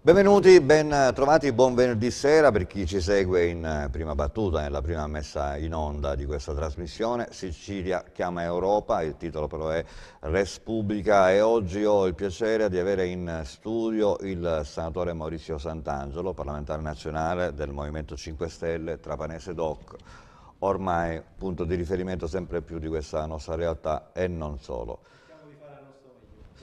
Benvenuti, ben trovati, buon venerdì sera per chi ci segue in eh, prima battuta, nella prima messa in onda di questa trasmissione. Sicilia chiama Europa, il titolo però è Respubblica e oggi ho il piacere di avere in studio il senatore Maurizio Sant'Angelo, parlamentare nazionale del Movimento 5 Stelle, Trapanese Doc, ormai punto di riferimento sempre più di questa nostra realtà e non solo.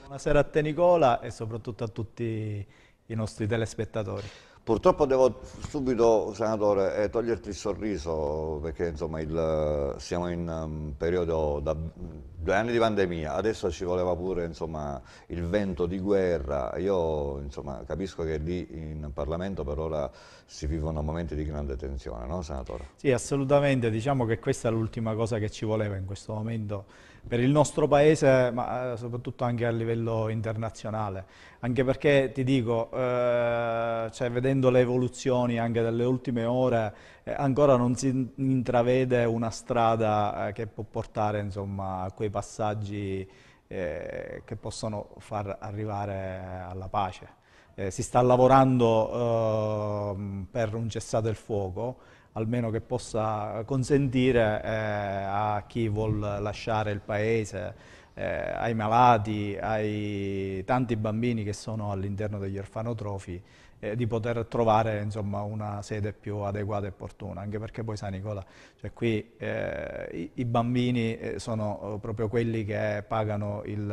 Buonasera a te Nicola e soprattutto a tutti i i nostri telespettatori. Purtroppo devo subito, senatore, eh, toglierti il sorriso perché insomma, il, siamo in um, periodo da due anni di pandemia, adesso ci voleva pure insomma, il vento di guerra. Io insomma, capisco che lì in Parlamento per ora si vivono momenti di grande tensione, no senatore? Sì, assolutamente, diciamo che questa è l'ultima cosa che ci voleva in questo momento per il nostro paese, ma eh, soprattutto anche a livello internazionale. Anche perché, ti dico, eh, cioè, vedendo le evoluzioni anche delle ultime ore, eh, ancora non si intravede una strada eh, che può portare insomma, a quei passaggi eh, che possono far arrivare alla pace. Eh, si sta lavorando ehm, per un cessate il fuoco, almeno che possa consentire eh, a chi vuole lasciare il paese, eh, ai malati, ai tanti bambini che sono all'interno degli orfanotrofi, eh, di poter trovare insomma, una sede più adeguata e opportuna, anche perché poi San Nicola, cioè qui eh, i, i, bambini eh, sono eh, proprio quelli che pagano il,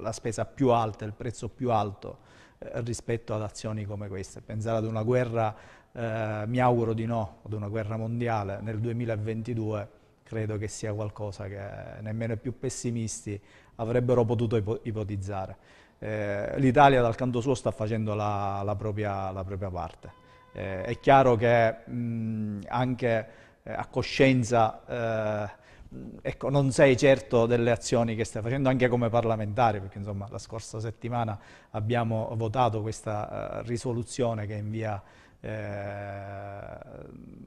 la spesa più alta, il prezzo più alto eh, rispetto ad azioni come queste. Pensare ad una guerra eh, mi auguro di no ad una guerra mondiale nel 2022, credo che sia qualcosa che nemmeno i più pessimisti avrebbero potuto ipo ipotizzare. Eh, L'Italia dal canto suo sta facendo la, la, propria, la propria, parte. Eh, è chiaro che mh, anche eh, a coscienza eh, ecco, non sei certo delle azioni che stai facendo anche come parlamentare, perché insomma, la scorsa settimana abbiamo votato questa uh, risoluzione che invia eh,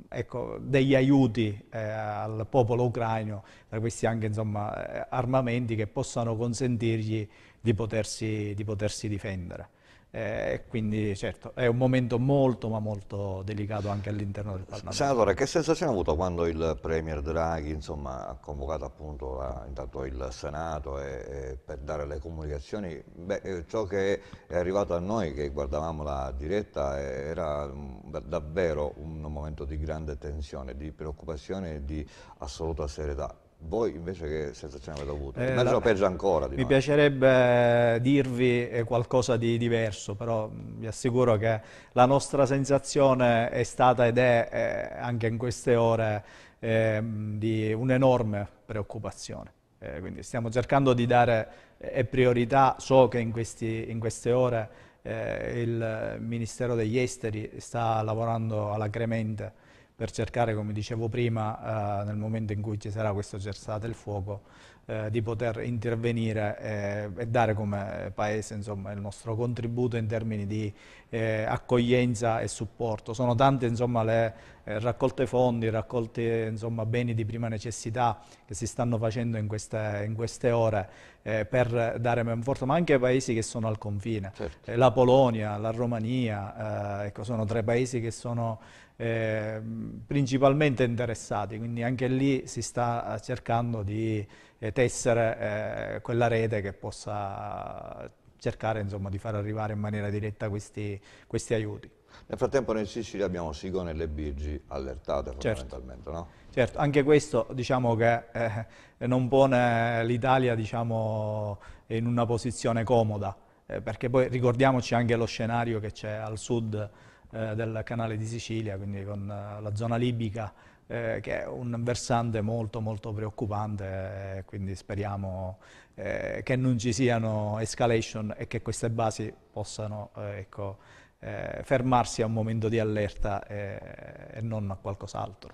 ecco, degli aiuti eh, al popolo ucraino da questi anche insomma, eh, armamenti che possano consentirgli di potersi, di potersi difendere. Eh, quindi certo è un momento molto ma molto delicato anche all'interno del Parlamento. Senatore, che sensazione ha avuto quando il Premier Draghi insomma, ha convocato appunto la, intanto il Senato e, e per dare le comunicazioni? Beh, eh, ciò che è arrivato a noi che guardavamo la diretta eh, era davvero un momento di grande tensione, di preoccupazione e di assoluta serietà voi invece che sensazione avete avuto? Eh, Immagino la... peggio ancora. mi noi. piacerebbe eh, dirvi eh, qualcosa di diverso, però mm, vi assicuro che la nostra sensazione è stata ed è eh, anche in queste ore eh, di un'enorme preoccupazione. Eh, quindi stiamo cercando di dare eh, priorità, so che in, questi, in queste ore il Ministero degli Esteri sta lavorando alacremente per cercare, come dicevo prima, eh, nel momento in cui ci sarà questo cessate il fuoco, eh, di poter intervenire eh, e dare come Paese insomma, il nostro contributo in termini di eh, accoglienza e supporto. Sono tante insomma, le eh, raccolte fondi, raccolte insomma, beni di prima necessità che si stanno facendo in queste, in queste ore per dare manforte, ma anche ai paesi che sono al confine. Certo. la Polonia, la Romania, ecco, sono tre paesi che sono eh, principalmente interessati, quindi anche lì si sta eh, cercando di eh, tessere eh, quella rete che possa cercare insomma, di far arrivare in maniera diretta questi, questi aiuti. Nel frattempo noi in Sicilia abbiamo Sigone e le Birgi allertate certo. fondamentalmente, certo. no? Certo, anche questo diciamo che eh, non pone l'Italia diciamo, in una posizione comoda, eh, perché poi ricordiamoci anche lo scenario che c'è al sud eh, del canale di Sicilia, quindi con eh, la zona libica, eh, che è un versante molto molto preoccupante, eh, quindi speriamo che non ci siano escalation e che queste basi possano ecco, fermarsi a un momento di allerta e non a qualcos'altro.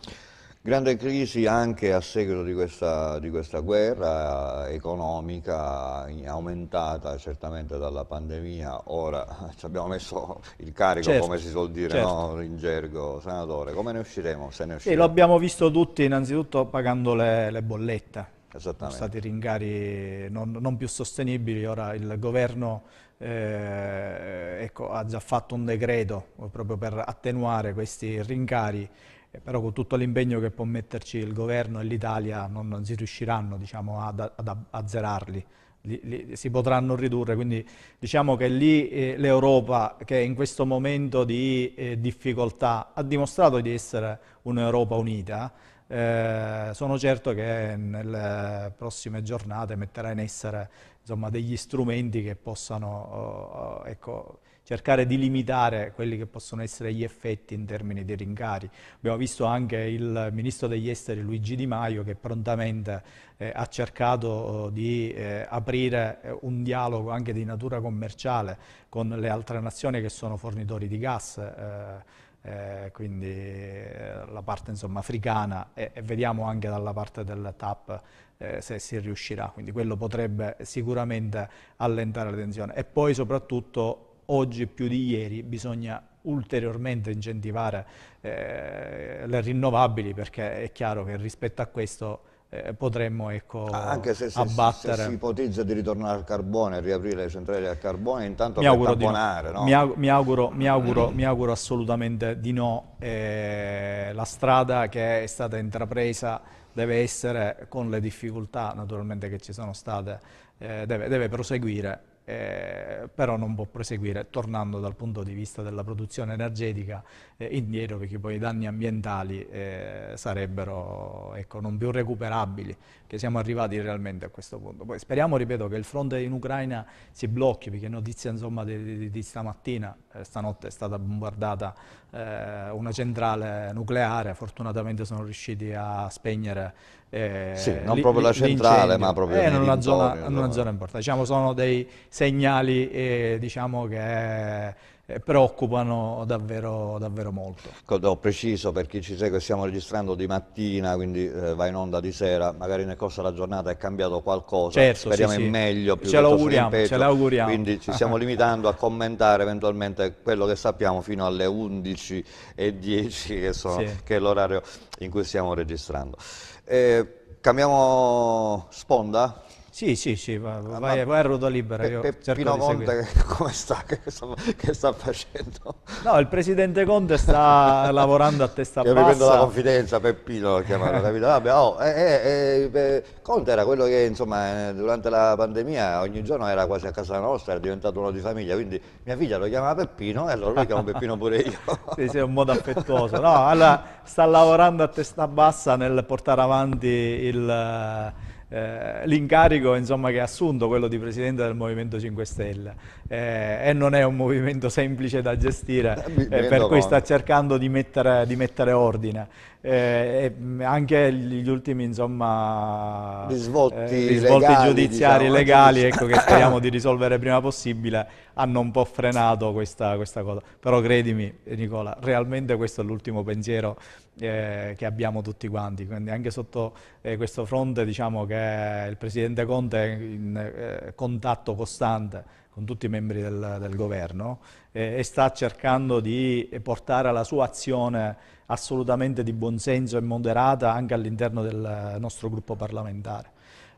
Grande crisi anche a seguito di questa, di questa guerra economica aumentata certamente dalla pandemia, ora ci abbiamo messo il carico certo, come si suol dire certo. no? in gergo, senatore, come ne usciremo? Se ne usciremo? Sì, lo abbiamo visto tutti innanzitutto pagando le, le bollette, sono stati rincari non, non, più sostenibili, ora il governo eh, ecco, ha già fatto un decreto proprio per attenuare questi rincari eh, però con tutto l'impegno che può metterci il governo e l'Italia non, non, si riusciranno diciamo, ad, ad azzerarli. Li, li, si potranno ridurre, quindi diciamo che lì eh, l'Europa che in questo momento di eh, difficoltà ha dimostrato di essere un'Europa unita, eh, sono certo che nelle eh, prossime giornate metterà in essere insomma, degli strumenti che possano oh, oh ecco, cercare di limitare quelli che possono essere gli effetti in termini di rincari. Abbiamo visto anche il ministro degli esteri Luigi Di Maio che prontamente eh, ha cercato oh, di eh, aprire eh, un dialogo anche di natura commerciale con le altre nazioni che sono fornitori di gas. Eh, eh, quindi eh, la parte insomma, africana e, e, vediamo anche dalla parte del TAP eh, se si riuscirà, quindi quello potrebbe sicuramente allentare la tensione e poi soprattutto oggi più di ieri bisogna ulteriormente incentivare eh, le rinnovabili perché è chiaro che rispetto a questo eh, potremmo ecco, ah, anche se, se, abbattere. Se si ipotizza di ritornare al carbone, riaprire le centrali al carbone, intanto mi auguro carbonare. No. No? Mi, auguro, mi, auguro, mi, mm. mi, auguro, assolutamente di no. Eh, la strada che è stata intrapresa deve essere, con le difficoltà naturalmente che ci sono state, eh, deve, deve proseguire eh, però non può proseguire tornando dal punto di vista della produzione energetica eh, indietro perché poi i danni ambientali eh, sarebbero ecco, non più recuperabili, che siamo arrivati realmente a questo punto. Poi speriamo, ripeto, che il fronte in Ucraina si blocchi perché notizia insomma, di, di, di stamattina, eh, stanotte è stata bombardata eh, una centrale nucleare, fortunatamente sono riusciti a spegnere eh, sì, non proprio la centrale ma proprio eh, in, una zona, in una zona importante, diciamo, sono dei segnali eh, diciamo che eh, preoccupano davvero, davvero molto. Ecco, ho preciso per chi ci segue, stiamo registrando di mattina, quindi eh, va in onda di sera, magari nel corso della giornata è cambiato qualcosa, certo, speriamo sì, in sì. meglio, più ce l'auguriamo, ce l'auguriamo. Quindi ci stiamo limitando a commentare eventualmente quello che sappiamo fino alle 11.10 che, sì. che è l'orario in cui stiamo registrando. Eh, cambiamo sponda? Sì, sì, sì, va, ah, vai, vai, a ruota libera. Per, per Conte come sta che, sta, che sta, facendo? No, il presidente Conte sta lavorando a testa bassa. Io mi prendo la confidenza, Peppino lo chiamano, capito? Vabbè, oh, eh, eh, eh, eh Conte era quello che insomma eh, durante la pandemia ogni giorno era quasi a casa nostra, era diventato uno di famiglia, quindi mia figlia lo chiamava Peppino e allora lo chiamo Peppino pure io. sì, sì, è un modo affettuoso. No, allora sta lavorando a testa bassa nel portare avanti il eh, l'incarico insomma, che ha assunto, quello di Presidente del Movimento 5 Stelle. Eh, e non è un movimento semplice da gestire, eh, per cui sta cercando di mettere, di mettere ordine. Eh, anche gli ultimi insomma, risvolti, eh, risvolti legali, giudiziari diciamo, legali ecco, che speriamo di risolvere prima possibile hanno un po' frenato questa, questa cosa. Però credimi Nicola, realmente questo è l'ultimo pensiero eh, che abbiamo tutti quanti. Quindi anche sotto eh, questo fronte diciamo che il Presidente Conte è in eh, contatto costante con tutti i membri del, del governo eh, e sta cercando di portare la sua azione assolutamente di buonsenso e moderata anche all'interno del nostro gruppo parlamentare.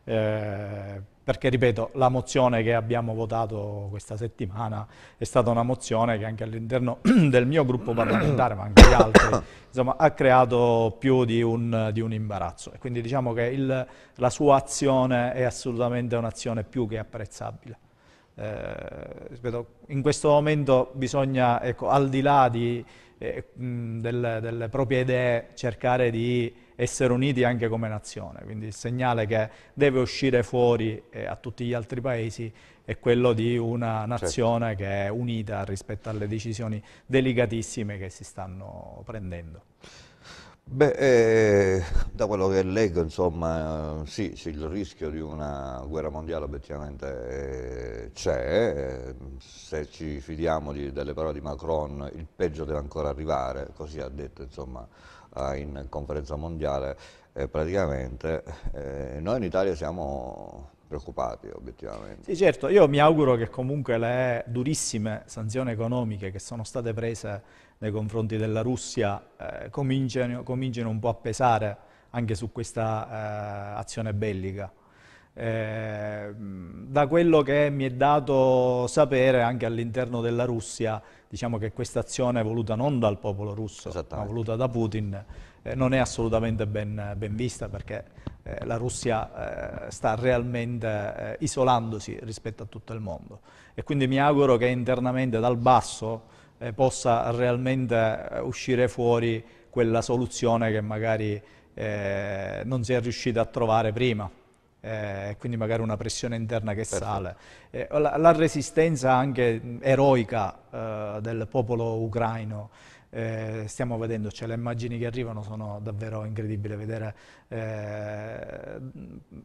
Eh, perché ripeto, la mozione che abbiamo votato questa settimana è stata una mozione che anche all'interno del mio gruppo parlamentare, ma anche di altri, insomma, ha creato più di un, di un, imbarazzo. E quindi diciamo che il, la sua azione è assolutamente un'azione più che apprezzabile. Eh, ripeto, in questo momento bisogna, ecco, al di là di eh, delle, delle, proprie idee, cercare di essere uniti anche come nazione. Quindi il segnale che deve uscire fuori eh, a tutti gli altri paesi è quello di una certo. nazione certo. che è unita rispetto alle decisioni delicatissime che si stanno prendendo. Beh, eh, da quello che leggo, insomma, sì, sì il rischio di una guerra mondiale obiettivamente eh, c'è, se ci fidiamo di, delle parole di Macron il peggio deve ancora arrivare, così ha detto insomma, in conferenza mondiale, eh, praticamente eh, noi in Italia siamo preoccupati obiettivamente. Sì certo, io mi auguro che comunque le durissime sanzioni economiche che sono state prese nei confronti della Russia eh, cominciano, cominciano, un po' a pesare anche su questa eh, azione bellica. Eh, da quello che mi è dato sapere anche all'interno della Russia, diciamo che questa azione voluta non dal popolo russo, ma voluta da Putin, eh, non è assolutamente ben, ben vista perché eh, la Russia eh, sta realmente eh, isolandosi rispetto a tutto il mondo e quindi mi auguro che internamente dal basso eh, possa realmente eh, uscire fuori quella soluzione che magari eh, non si è riuscita a trovare prima. Eh, quindi magari una pressione interna che Perfetto. sale. Eh, la, la, resistenza anche eroica eh, del popolo ucraino, eh, stiamo vedendo, cioè, le immagini che arrivano sono davvero incredibili, vedere eh,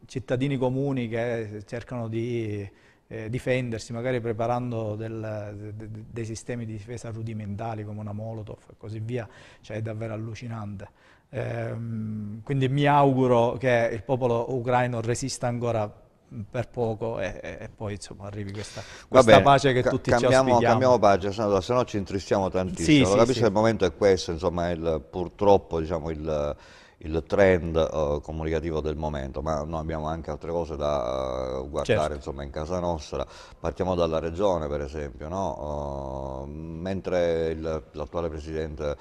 cittadini comuni che cercano di eh, difendersi, magari preparando del, de, de, dei sistemi di difesa rudimentali come una Molotov e così via, cioè è davvero allucinante. Ehm, quindi mi auguro che il popolo ucraino resista ancora mm, per poco e, e, poi insomma arrivi questa, questa bene, pace che tutti cambiamo, ci auspichiamo. Cambiamo pagina, se no ci intristiamo tantissimo. Sì, sì, capisco sì. il momento è questo, insomma, il, purtroppo diciamo, il il trend uh, comunicativo del momento, ma noi abbiamo anche altre cose da uh, guardare certo. insomma, in casa nostra. Partiamo dalla regione per esempio, no? uh, mentre l'attuale presidente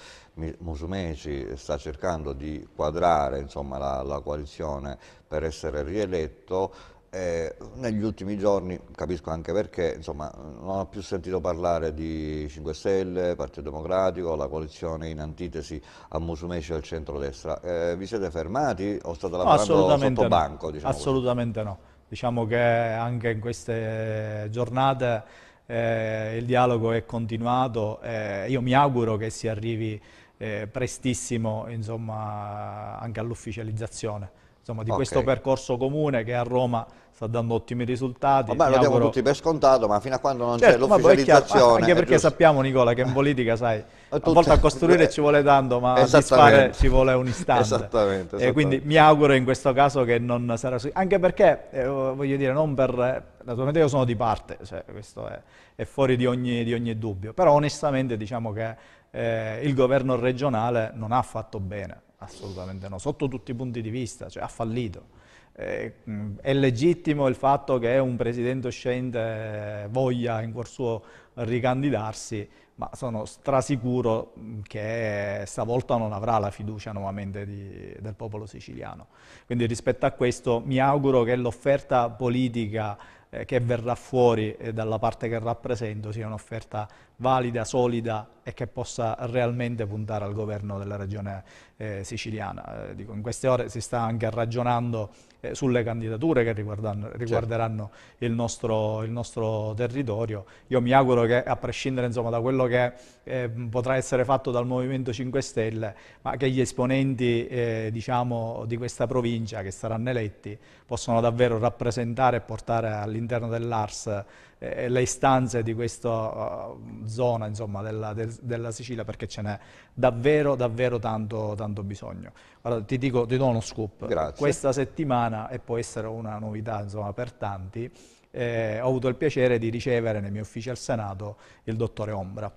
Musumeci sta cercando di quadrare insomma, la, la coalizione per essere rieletto, eh, negli ultimi giorni, capisco anche perché, insomma, non ho più sentito parlare di 5 Stelle, Partito Democratico, la coalizione in antitesi a Musumeci al centrodestra. Eh, vi siete fermati o state lavorando no, sotto no. banco? Diciamo assolutamente così. no. Diciamo che anche in queste giornate eh, il dialogo è continuato. Eh, io mi auguro che si arrivi eh, prestissimo insomma, anche all'ufficializzazione insomma, di okay. questo percorso comune che a Roma sta dando ottimi risultati. Vabbè, lo diamo tutti per scontato, ma fino a quando non certo, c'è l'ufficializzazione... Anche perché sappiamo, Nicola, che in eh. politica, sai, Tutte... a volte a costruire ci vuole tanto, ma a disfare ci vuole un istante. Esattamente, esattamente. E quindi mi auguro in questo caso che non sarà... così. Anche perché, eh, voglio dire, non per... Eh, naturalmente io sono di parte, cioè, questo è, è fuori di ogni, di ogni, dubbio, però onestamente diciamo che eh, il governo regionale non ha fatto bene Assolutamente no, sotto tutti i punti di vista, cioè ha fallito. Eh, è legittimo il fatto che un presidente uscente voglia in cuor suo ricandidarsi, ma sono strasicuro che stavolta non avrà la fiducia nuovamente di, del popolo siciliano. Quindi rispetto a questo mi auguro che l'offerta politica eh, che verrà fuori eh, dalla parte che rappresento sia un'offerta valida, solida e che possa realmente puntare al governo della regione eh, siciliana. Dico, in queste ore si sta anche ragionando eh, sulle candidature che certo. riguarderanno certo. il, nostro, il, nostro, territorio. Io mi auguro che a prescindere insomma, da quello che eh, potrà essere fatto dal Movimento 5 Stelle, ma che gli esponenti eh, diciamo, di questa provincia che saranno eletti possano davvero rappresentare e portare all'interno dell'ARS le istanze di questa uh, zona insomma, della, del, della, Sicilia perché ce n'è davvero, davvero tanto, tanto bisogno. Allora, ti, dico, ti do uno scoop. Grazie. Questa settimana, e può essere una novità insomma, per tanti, eh, ho avuto il piacere di ricevere nei miei uffici al Senato il dottore Ombra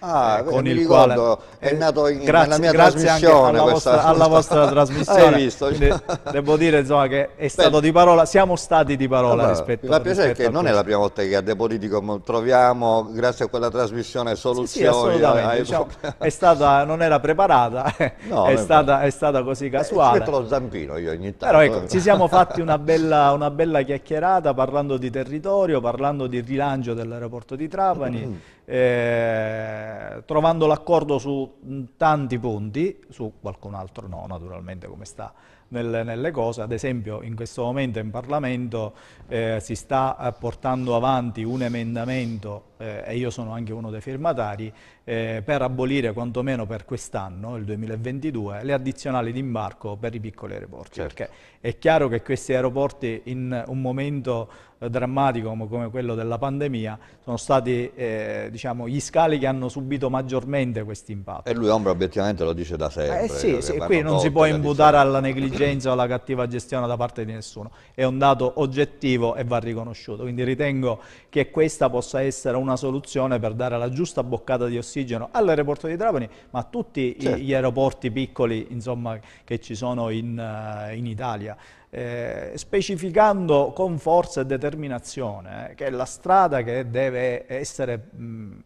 Ah, eh, eh con il ricordo, quale è eh, nato in, grazie, mia grazie alla vostra, alla vostra trasmissione. Visto, cioè. Devo dire insomma, che è stato Beh. di parola, siamo stati di parola allora, rispetto, la rispetto a La piacere che non questo. è la prima volta che a De Politico troviamo, grazie a quella trasmissione, soluzioni. Sì, sì, ai... Eh, diciamo, stata, non era preparata, no, è, stata, è, stata, così casuale. Beh, lo zampino io ogni tanto. Però ecco, ci siamo fatti una bella, una bella chiacchierata parlando di territorio, parlando di rilancio dell'aeroporto di Trapani. Mm -hmm eh, trovando l'accordo su tanti punti, su qualcun altro no naturalmente come sta nel, nelle cose, ad esempio in questo momento in Parlamento eh, si sta eh, portando avanti un emendamento eh, e io sono anche uno dei firmatari, eh, per abolire quantomeno per quest'anno, il 2022, le addizionali di imbarco per i piccoli aeroporti. Certo. Perché è chiaro che questi aeroporti in un momento eh, drammatico come quello della pandemia sono stati eh, diciamo, gli scali che hanno subito maggiormente questi impatti. E lui Ombra obiettivamente lo dice da eh, sempre. Eh sì, sì qui non si può imputare alla negligenza o alla cattiva gestione da parte di nessuno, è un dato oggettivo e va riconosciuto. Quindi ritengo che questa possa essere una una soluzione per dare la giusta boccata di ossigeno all'aeroporto di Trapani, ma a tutti certo. gli aeroporti piccoli insomma, che ci sono in, eh, in Italia. Eh, specificando con forza e determinazione eh, che è la strada che deve essere mh,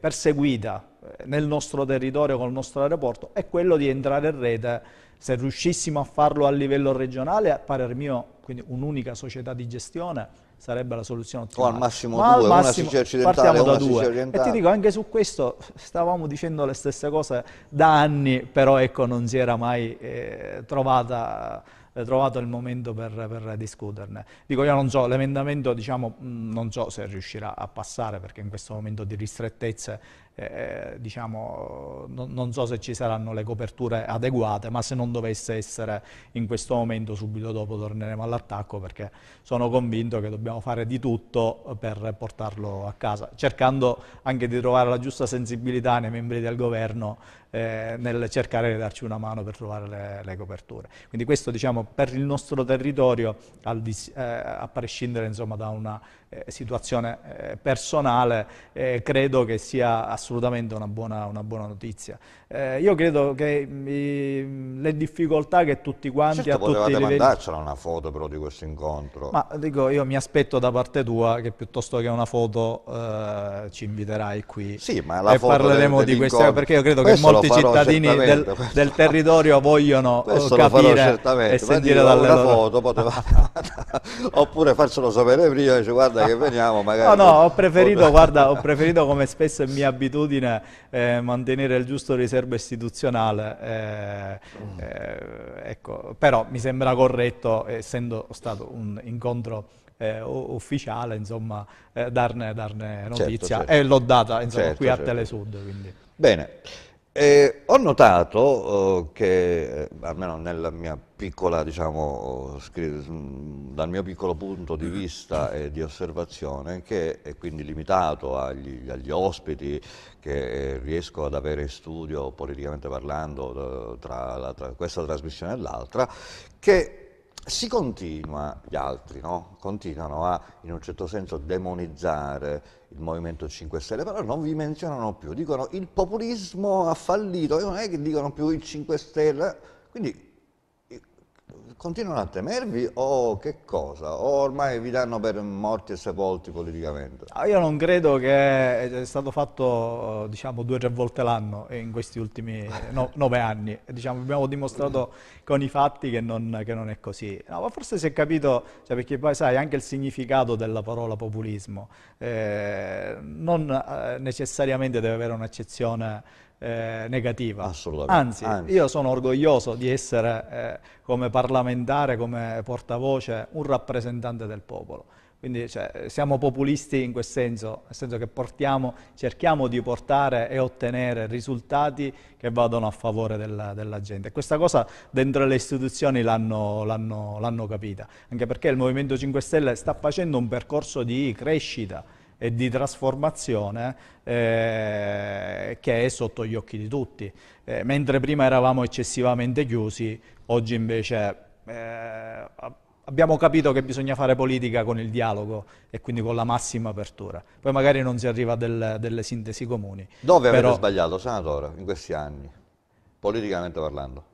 perseguita eh, nel nostro territorio col nostro aeroporto è quello di entrare in rete se riuscissimo a farlo a livello regionale a parer mio quindi un'unica società di gestione sarebbe la soluzione ottimale. O al massimo Ma due, al massimo, una Sicilia occidentale partiamo da due. Occidentale. E ti dico, anche su questo stavamo dicendo le stesse cose da anni, però ecco, non si era mai eh, trovata eh, trovato il momento per, per, discuterne. Dico, io non so, l'emendamento diciamo, mm, non so se riuscirà a passare perché in questo momento di ristrettezze eh, eh, diciamo, non, non, so se ci saranno le coperture adeguate, ma se non dovesse essere in questo momento, subito dopo torneremo all'attacco perché sono convinto che dobbiamo fare di tutto per portarlo a casa, cercando anche di trovare la giusta sensibilità nei membri del governo eh, nel cercare di darci una mano per trovare le, le coperture. Quindi questo diciamo, per il nostro territorio, di, eh, a prescindere insomma, da una eh, situazione eh, personale, eh, credo che sia assolutamente una buona, una buona notizia. io credo che mh, mm, mm, le difficoltà che tutti quanti certo, a tutti i livelli... mandarcela una foto però di questo incontro. Ma dico, io mi aspetto da parte tua che piuttosto che una foto ci inviterai qui sì, ma la e parleremo di questo, perché io credo questo che molto tutti i cittadini del, del, territorio vogliono eh, capire e sentire dalle una loro... foto poteva... oppure farcelo sapere prima dice guarda che veniamo magari no no ho preferito guarda ho preferito come spesso è mia abitudine eh, mantenere il giusto riservo istituzionale eh, eh, ecco però mi sembra corretto essendo stato un incontro eh, ufficiale, insomma, eh, darne, darne, certo, notizia certo, certo. e l'ho data insomma, certo, qui a certo. Telesud. Quindi. Bene. E ho notato eh, che, eh, almeno nella mia piccola, diciamo, dal mio piccolo punto di vista e di osservazione, che è quindi limitato agli, agli ospiti che eh, riesco ad avere in studio, politicamente parlando, eh, tra, la, tra questa trasmissione e l'altra, che si continua, gli altri no? continuano a, in un certo senso, demonizzare il Movimento 5 Stelle, però non vi menzionano più, dicono il populismo ha fallito, e non è che dicono più il 5 Stelle, quindi continuano a temervi o che cosa? O ormai vi danno per morti e sepolti politicamente? Ah, io non credo che sia stato fatto diciamo, due o tre volte l'anno in questi ultimi no, nove anni. Diciamo, abbiamo dimostrato con i fatti che non, che non è così. No, ma forse si è capito, cioè, perché poi sai anche il significato della parola populismo eh, non eh, necessariamente deve avere un'accezione eh, negativa. Assolutamente. Anzi, Anzi, io sono orgoglioso di essere eh, come parlamentare, come portavoce, un rappresentante del popolo. Quindi cioè, siamo populisti in quel senso, nel senso che portiamo, cerchiamo di portare e ottenere risultati che vadano a favore della, della gente. Questa cosa dentro le istituzioni l'hanno capita, anche perché il Movimento 5 Stelle sta facendo un percorso di crescita, e di trasformazione eh, che è sotto gli occhi di tutti. Eh, mentre prima eravamo eccessivamente chiusi, oggi invece eh, abbiamo capito che bisogna fare politica con il dialogo e quindi con la massima apertura. Poi magari non si arriva a del, delle sintesi comuni. Dove però... sbagliato, senatore, in questi anni, politicamente parlando?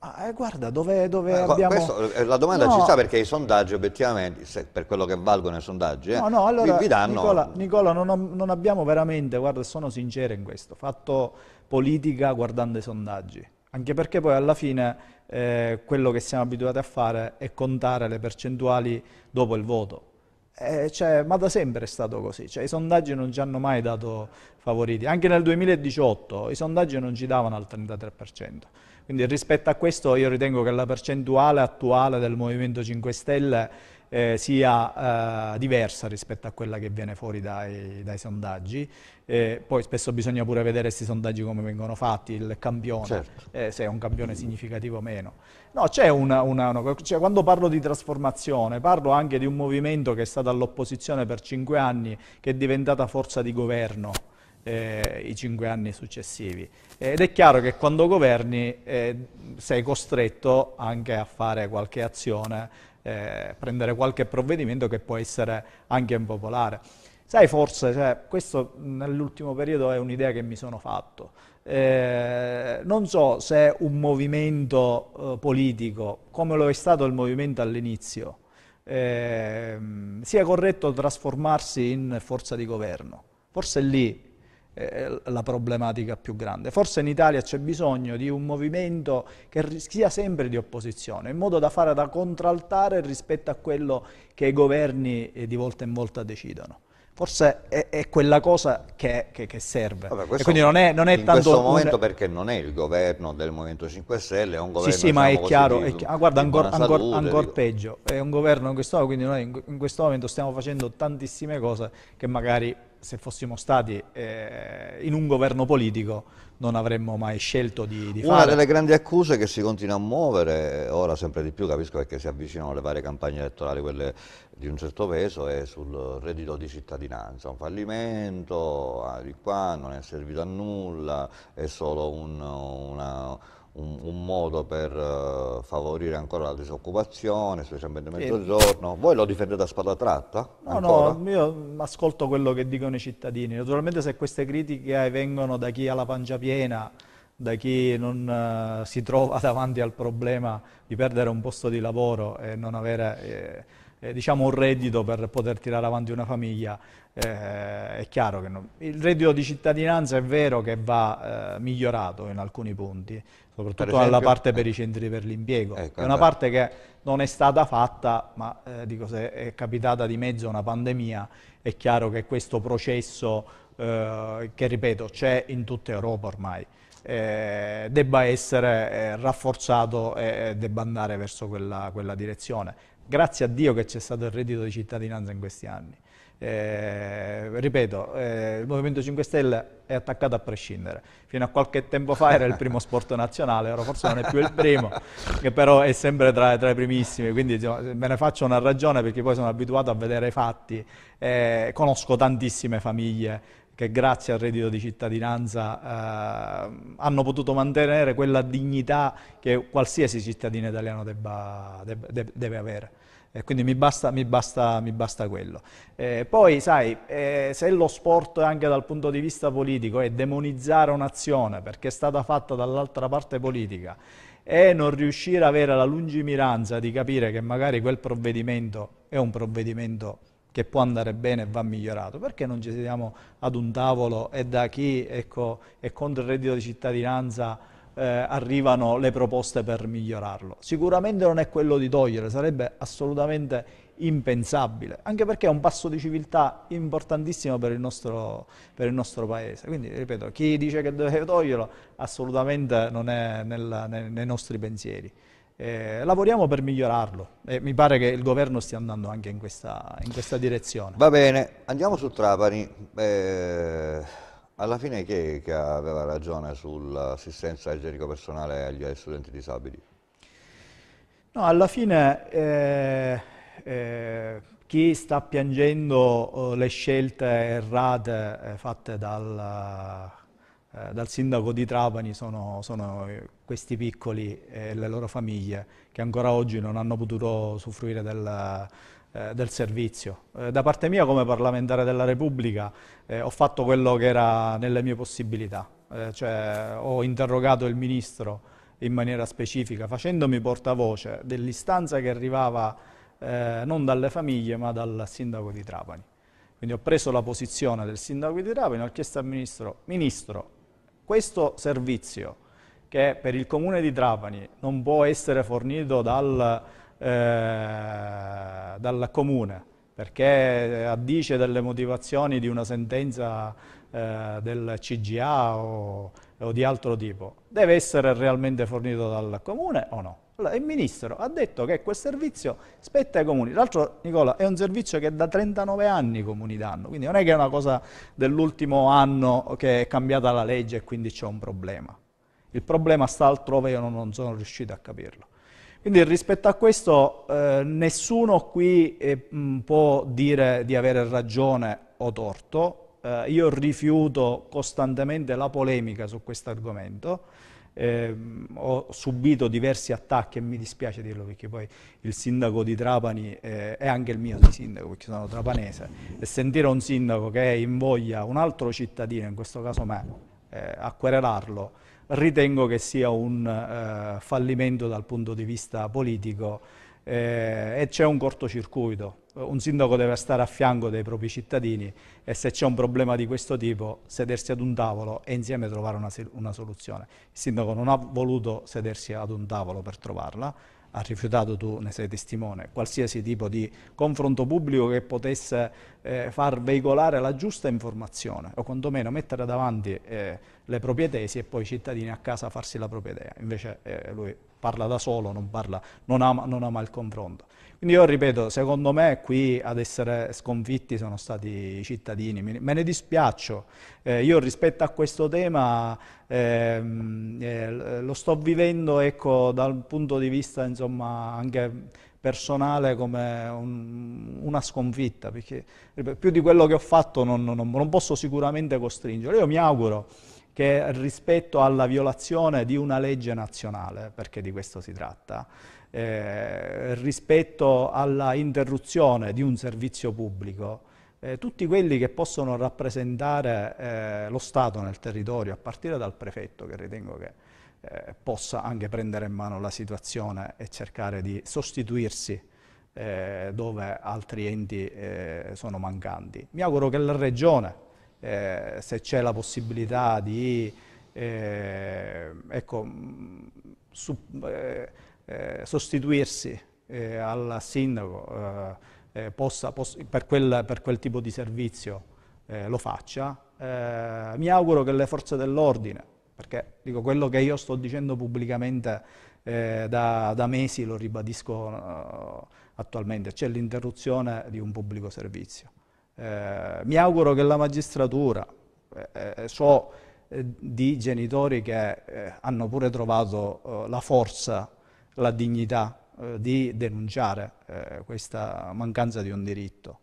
Ah, eh, guarda, dove, dove eh, abbiamo... Questo, eh, la domanda no. ci sta perché i sondaggi obiettivamente, se, per quello che valgono i sondaggi, eh, no, no, allora, vi, vi danno... Nicola, Nicola non, non, abbiamo veramente, guarda, sono sincero in questo, fatto politica guardando i sondaggi. Anche perché poi alla fine eh, quello che siamo abituati a fare è contare le percentuali dopo il voto. Eh, cioè, ma da sempre è stato così, cioè, i sondaggi non ci hanno mai dato favoriti, anche nel 2018 i sondaggi non ci davano al 33%. Quindi rispetto a questo io ritengo che la percentuale attuale del Movimento 5 Stelle eh, sia eh, diversa rispetto a quella che viene fuori dai, dai sondaggi. Eh, poi spesso bisogna pure vedere questi sondaggi come vengono fatti, il campione, certo. Eh, se è un campione significativo o meno. No, c'è una, una, una cioè, quando parlo di trasformazione, parlo anche di un movimento che è stato all'opposizione per cinque anni, che è diventata forza di governo eh, i cinque anni successivi. Ed è chiaro che quando governi eh, sei costretto anche a fare qualche azione, eh, prendere qualche provvedimento che può essere anche impopolare. Sai, forse, cioè, questo nell'ultimo periodo è un'idea che mi sono fatto. Eh, non so se un movimento eh, politico, come lo è stato il movimento all'inizio, eh, sia corretto trasformarsi in forza di governo. Forse lì eh, la problematica più grande. Forse in Italia c'è bisogno di un movimento che sia sempre di opposizione, in modo da fare da contraltare rispetto a quello che i governi eh, di volta in volta decidono. Forse è, è quella cosa che, che, che serve. Vabbè, e quindi non è, non è in tanto... In questo momento un... perché non è il governo del Movimento 5 Stelle, è un governo... Sì, sì, ma diciamo è chiaro, è chiaro. Ah, guarda, ancora ancor, ancor peggio. È un governo in questo momento, quindi noi in, in questo momento stiamo facendo tantissime cose che magari se fossimo stati eh, in un governo politico non avremmo mai scelto di, di Una fare. Una delle grandi accuse che si continua a muovere, ora sempre di più capisco perché si avvicinano le varie campagne elettorali, quelle di un certo peso, è sul reddito di cittadinanza, un fallimento, ah, di qua non è servito a nulla, è solo un, una un, un modo per uh, favorire ancora la disoccupazione, specialmente a mezzogiorno. Voi lo difendete a spada tratta? No, ancora? no, io ascolto quello che dicono i cittadini. Naturalmente se queste critiche vengono da chi ha la pancia piena, da chi non uh, si trova davanti al problema di perdere un posto di lavoro e non avere eh, eh, diciamo un reddito per poter tirare avanti una famiglia, eh, è chiaro che non... il reddito di cittadinanza è vero che va eh, migliorato in alcuni punti, soprattutto esempio, alla parte per eh, i centri per l'impiego. Ecco, è una parte che non è stata fatta, ma eh, dico, se è capitata di mezzo una pandemia, è chiaro che questo processo, eh, che ripeto, c'è in tutta Europa ormai, eh, debba essere eh, rafforzato e debba andare verso quella, quella direzione. Grazie a Dio che c'è stato il reddito di cittadinanza in questi anni. Eh, ripeto, eh, il Movimento 5 Stelle è attaccato a prescindere. Fino a qualche tempo fa era il primo sport nazionale, ora forse non è più il primo, che però è sempre tra, tra i primissimi, quindi me ne faccio una ragione perché poi sono abituato a vedere i fatti, eh, conosco tantissime famiglie che grazie al reddito di cittadinanza eh, hanno potuto mantenere quella dignità che qualsiasi cittadino italiano debba, deb, deb, deve avere. Eh, quindi mi basta, mi basta, mi basta quello. Eh, poi, sai, eh, se lo sport anche dal punto di vista politico è demonizzare un'azione perché è stata fatta dall'altra parte politica e non riuscire ad avere la lungimiranza di capire che magari quel provvedimento è un provvedimento che può andare bene e va migliorato, perché non ci sediamo ad un tavolo e da chi ecco, è contro il reddito di cittadinanza eh, arrivano le proposte per migliorarlo. Sicuramente non è quello di togliere, sarebbe assolutamente impensabile, anche perché è un passo di civiltà importantissimo per il nostro, per il nostro paese. Quindi, ripeto, chi dice che deve toglierlo assolutamente non è nel, nei, nei nostri pensieri. Eh, lavoriamo per migliorarlo e mi pare che il governo stia andando anche in questa, in questa direzione. Va bene, andiamo su Trapani. Eh... Alla fine chi è che aveva ragione sull'assistenza igienico-personale agli studenti disabili? No, alla fine eh, eh, chi sta piangendo eh, le scelte errate eh, fatte dal, eh, dal, sindaco di Trapani sono, sono eh, questi piccoli e le loro famiglie che ancora oggi non hanno potuto usufruire del eh, del servizio. Eh, da parte mia come parlamentare della Repubblica eh, ho fatto quello che era nelle mie possibilità, eh, cioè ho interrogato il Ministro in maniera specifica facendomi portavoce dell'istanza che arrivava non dalle famiglie ma dal Sindaco di Trapani. Quindi ho preso la posizione del Sindaco di Trapani, ho chiesto al Ministro, Ministro, questo servizio che per il comune di Trapani non può essere fornito dal eh, dal comune, perché eh, addice delle motivazioni di una sentenza eh, del CGA o, o di altro tipo. Deve essere realmente fornito dal comune o no? Allora, il Ministro ha detto che quel servizio spetta ai comuni. L'altro, Nicola, è un servizio che da 39 anni i comuni danno, quindi non è che è una cosa dell'ultimo anno che è cambiata la legge e quindi c'è un problema. Il problema sta altrove, io non sono riuscito a capirlo. Quindi rispetto a questo eh, nessuno qui eh, mm, può dire di avere ragione o torto, eh, io rifiuto costantemente la polemica su questo argomento, eh, ho subito diversi attacchi e mi dispiace dirlo perché poi il sindaco di Trapani eh, è anche il mio sindaco perché sono trapanese e sentire un sindaco che invoglia un altro cittadino, in questo caso me, eh, a querelarlo ritengo che sia un eh, fallimento dal punto di vista politico eh, e c'è un cortocircuito. Un sindaco deve stare a fianco dei propri cittadini e se c'è un problema di questo tipo sedersi ad un tavolo e insieme trovare una, una soluzione. Il sindaco non ha voluto sedersi ad un tavolo per trovarla, ha rifiutato, tu ne sei testimone, qualsiasi tipo di confronto pubblico che potesse eh, far veicolare la giusta informazione o quantomeno mettere davanti... Eh, le proprie tesi e poi i cittadini a casa farsi la propria idea. Invece eh, lui parla da solo, non, parla, non, ama, non, ama, il confronto. Quindi io ripeto, secondo me qui ad essere sconfitti sono stati i cittadini, me ne dispiaccio. Eh, io rispetto a questo tema ehm, eh, lo sto vivendo ecco, dal punto di vista insomma, anche personale come un, una sconfitta, perché più di quello che ho fatto non, non, non posso sicuramente costringere. Io mi auguro che rispetto alla violazione di una legge nazionale, perché di questo si tratta, eh, rispetto alla interruzione di un servizio pubblico, eh, tutti quelli che possono rappresentare eh, lo Stato nel territorio, a partire dal prefetto che ritengo che eh, possa anche prendere in mano la situazione e cercare di sostituirsi eh, dove altri enti eh, sono mancanti. Mi auguro che la Regione, eh, se c'è la possibilità di eh, ecco, mm, su, eh, eh sostituirsi eh, al sindaco possa, possa, per, quel, per, quel, tipo di servizio lo faccia. mi auguro che le forze dell'ordine, perché dico, quello che io sto dicendo pubblicamente da, da, mesi lo ribadisco attualmente, c'è l'interruzione di un pubblico servizio. Eh, mi auguro che la magistratura, eh, eh so eh, di genitori che eh, hanno pure trovato la forza, la dignità di denunciare questa mancanza di un diritto.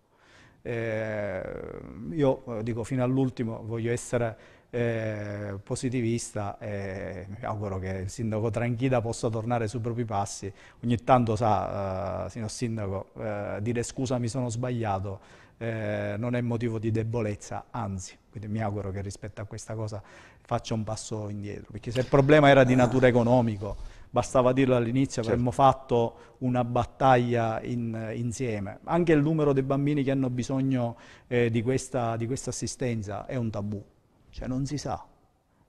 io dico fino all'ultimo voglio essere eh, positivista e mi auguro che il sindaco Tranchida possa tornare sui propri passi. Ogni tanto sa, eh, signor sindaco, eh, dire scusa mi sono sbagliato eh, non è motivo di debolezza, anzi, quindi mi auguro che rispetto a questa cosa faccia un passo indietro, perché se il problema era di ah. natura economico, bastava dirlo all'inizio, certo. avremmo fatto una battaglia in, insieme. Anche il numero dei bambini che hanno bisogno eh, di, questa, di questa assistenza è un tabù, cioè non si sa.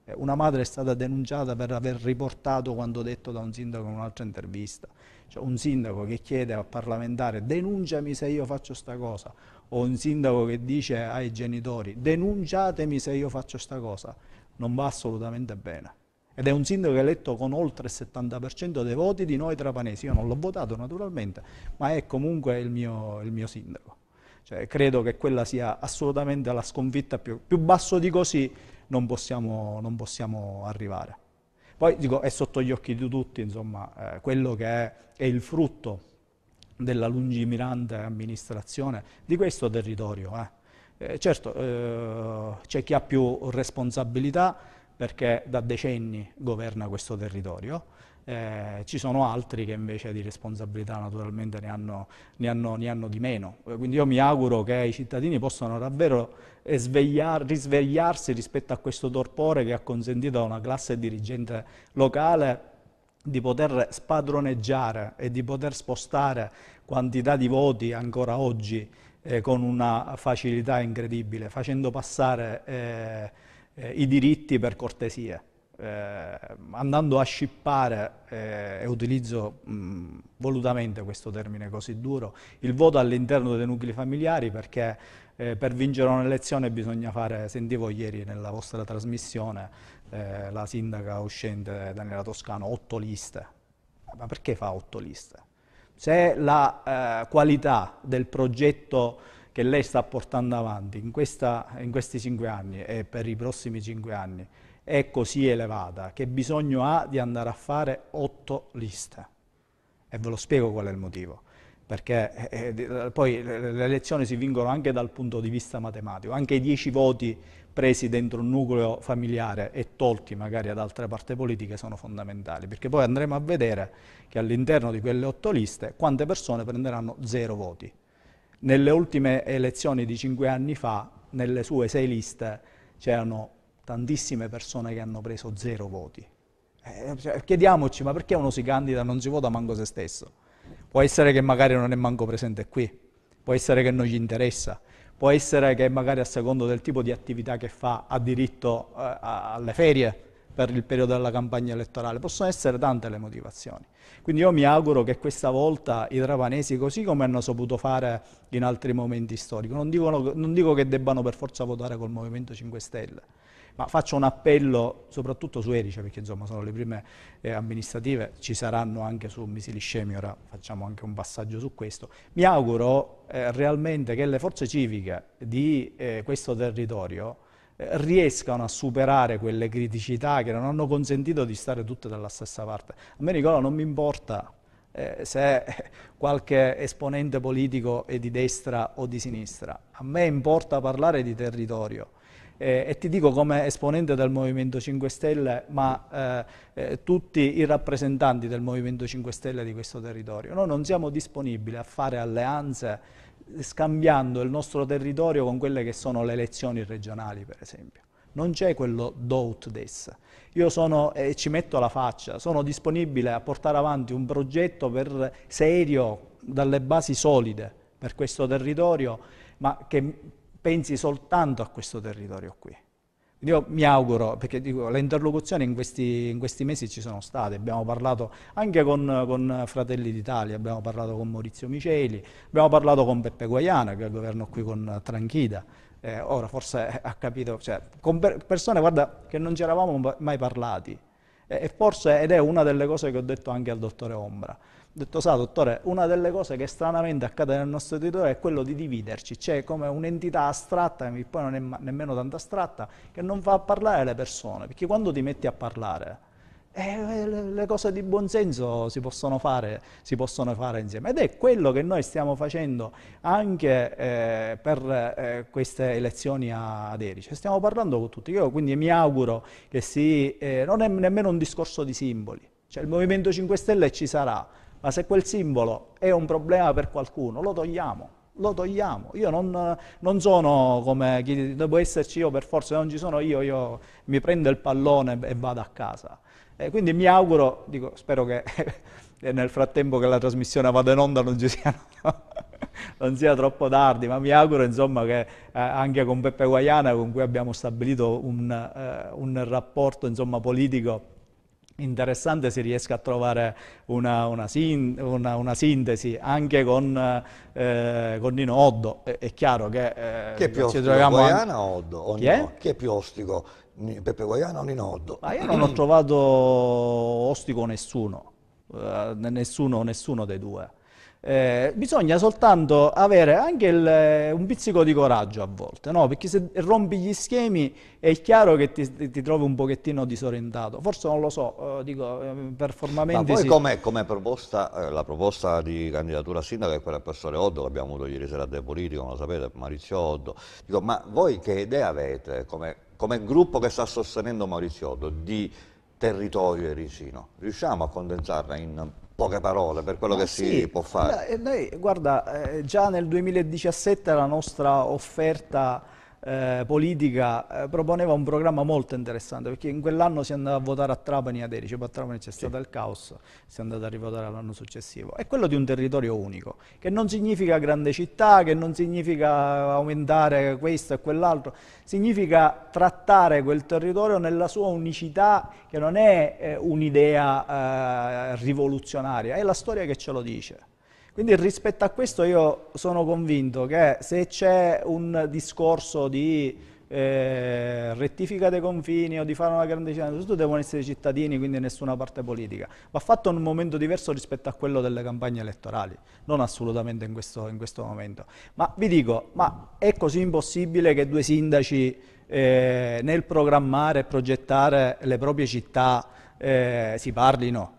Eh, una madre è stata denunciata per aver riportato quanto detto da un sindaco in un'altra intervista. Cioè un sindaco che chiede al parlamentare denunciami se io faccio sta cosa o un sindaco che dice ai genitori denunciatemi se io faccio questa cosa, non va assolutamente bene. Ed è un sindaco eletto con oltre il 70% dei voti di noi trapanesi. Io non l'ho votato naturalmente, ma è comunque il mio, il mio sindaco. Cioè, credo che quella sia assolutamente la sconfitta più, più basso di così non possiamo, non possiamo arrivare. Poi dico, è sotto gli occhi di tutti, insomma, eh, quello che è, è il frutto della lungimirante amministrazione di questo territorio. Eh. Eh, certo, eh, c'è chi ha più responsabilità perché da decenni governa questo territorio, eh, ci sono altri che invece di responsabilità naturalmente ne hanno, ne, hanno, ne hanno, di meno. Quindi io mi auguro che i cittadini possano davvero svegliar, risvegliarsi rispetto a questo torpore che ha consentito a una classe dirigente locale di poter spadroneggiare e di poter spostare quantità di voti ancora oggi eh, con una facilità incredibile, facendo passare eh, eh, i diritti per cortesie. Eh, andando a scippare, eh, e utilizzo mh, volutamente questo termine così duro, il voto all'interno dei nuclei familiari perché eh, per vincere un'elezione bisogna fare, sentivo ieri nella vostra trasmissione eh, la sindaca uscente Daniela Toscano, otto liste. Ma perché fa otto liste? Se la eh, qualità del progetto che lei sta portando avanti in, questa, in questi cinque anni e per i prossimi cinque anni è così elevata, che bisogno ha di andare a fare otto liste? E ve lo spiego qual è il motivo perché eh, eh, eh, poi le elezioni si vincono anche dal punto di vista matematico, anche i dieci voti presi dentro un nucleo familiare e tolti magari ad altre parti politiche sono fondamentali, perché poi andremo a vedere che all'interno di quelle otto liste quante persone prenderanno zero voti. Nelle ultime elezioni di cinque anni fa, nelle sue sei liste, c'erano tantissime persone che hanno preso zero voti. Eh, cioè, chiediamoci, ma perché uno si candida e non si vota manco se stesso? Può essere che magari non è manco presente qui, può essere che non gli interessa, può essere che magari a secondo del tipo di attività che fa ha diritto eh, alle ferie per il periodo della campagna elettorale. Possono essere tante le motivazioni. Quindi io mi auguro che questa volta i trapanesi, così come hanno saputo fare in altri momenti storici, non, dicono, non dico che debbano per forza votare col Movimento 5 Stelle, ma faccio un appello soprattutto su Erice, perché insomma sono le prime eh, amministrative, ci saranno anche su misili scemi, ora facciamo anche un passaggio su questo. Mi auguro eh, realmente che le forze civiche di eh, questo territorio eh, riescano a superare quelle criticità che non hanno consentito di stare tutte dalla stessa parte. A me Nicola non mi importa eh, se qualche esponente politico è di destra o di sinistra, a me importa parlare di territorio eh, e ti dico come esponente del Movimento 5 Stelle, ma eh, eh, tutti i rappresentanti del Movimento 5 Stelle di questo territorio, noi non siamo disponibili a fare alleanze scambiando il nostro territorio con quelle che sono le elezioni regionali, per esempio. Non c'è quello doubt this. Io sono, eh, ci metto la faccia, sono disponibile a portare avanti un progetto per, serio, dalle basi solide per questo territorio, ma che pensi soltanto a questo territorio qui. Io mi auguro, perché dico, le interlocuzioni in questi, in questi, mesi ci sono state, abbiamo parlato anche con, con Fratelli d'Italia, abbiamo parlato con Maurizio Miceli, abbiamo parlato con Beppe Guaiana, che è al governo qui con Tranchida, eh, ora forse ha capito, cioè, con persone guarda, che non ci eravamo mai parlati, e forse, ed è una delle cose che ho detto anche al dottore Ombra, ho detto, sa dottore, una delle cose che stranamente accade nel nostro territorio è quello di dividerci, c'è come un'entità astratta, che poi non è nemmeno tanto astratta, che non fa parlare le persone, perché quando ti metti a parlare, eh, le cose di buonsenso si possono, fare, si possono fare insieme ed è quello che noi stiamo facendo anche eh, per eh, queste elezioni ad Erice, stiamo parlando con tutti, io quindi mi auguro che si, eh, non è nemmeno un discorso di simboli, cioè il Movimento 5 Stelle ci sarà, ma se quel simbolo è un problema per qualcuno, lo togliamo lo togliamo. Io non, non, sono come chi devo esserci io per forza, se non ci sono io, io mi prendo il pallone e vado a casa. E quindi mi auguro, dico, spero che nel frattempo che la trasmissione vada in onda non ci siano. non sia troppo tardi, ma mi auguro insomma, che eh, anche con Peppe Guaiana, con cui abbiamo stabilito un, eh, un rapporto insomma, politico interessante se riesco a trovare una, una, sin, una, una sintesi anche con, eh, con Nino Oddo. È, è chiaro che... Eh, chi è più ostico, Guaiana o Oddo? O chi, no? è? chi è più ostico, Peppe Guaiana o Nino Oddo? Ma io non ho trovato ostico nessuno, eh, nessuno, nessuno dei due. Eh, bisogna soltanto avere anche il, eh, un pizzico di coraggio a volte, no? perché se rompi gli schemi è chiaro che ti, ti trovi un pochettino disorientato, forse non lo so, eh, dico performamente. Eh, ma poi come, come proposta, eh, la proposta di candidatura a sindaco è quella del professore Oddo, l'abbiamo avuto ieri sera a De Politico, lo sapete, Maurizio Oddo, dico, ma voi che idea avete come, come gruppo che sta sostenendo Maurizio Oddo di territorio erisino? Riusciamo a condensarla in poche parole per quello Ma che sì, si può fare. Eh, noi, guarda, eh, già nel 2017 la nostra offerta eh, politica eh, proponeva un programma molto interessante perché in quell'anno si andava a votare a Trapani a Erice, poi a Trapani c'è stato il caos, si è andato a rivotare l'anno successivo. È quello di un territorio unico, che non significa grande città, che non significa aumentare questo e quell'altro, significa trattare quel territorio nella sua unicità che non è eh, un'idea eh, rivoluzionaria, è la storia che ce lo dice. Quindi rispetto a questo io sono convinto che se c'è un discorso di eh, rettifica dei confini o di fare una grande città, tutto devono essere cittadini, quindi nessuna parte politica. Va fatto in un momento diverso rispetto a quello delle campagne elettorali, non assolutamente in questo, in questo momento. Ma vi dico, ma è così impossibile che due sindaci eh, nel programmare e progettare le proprie città eh, si parlino?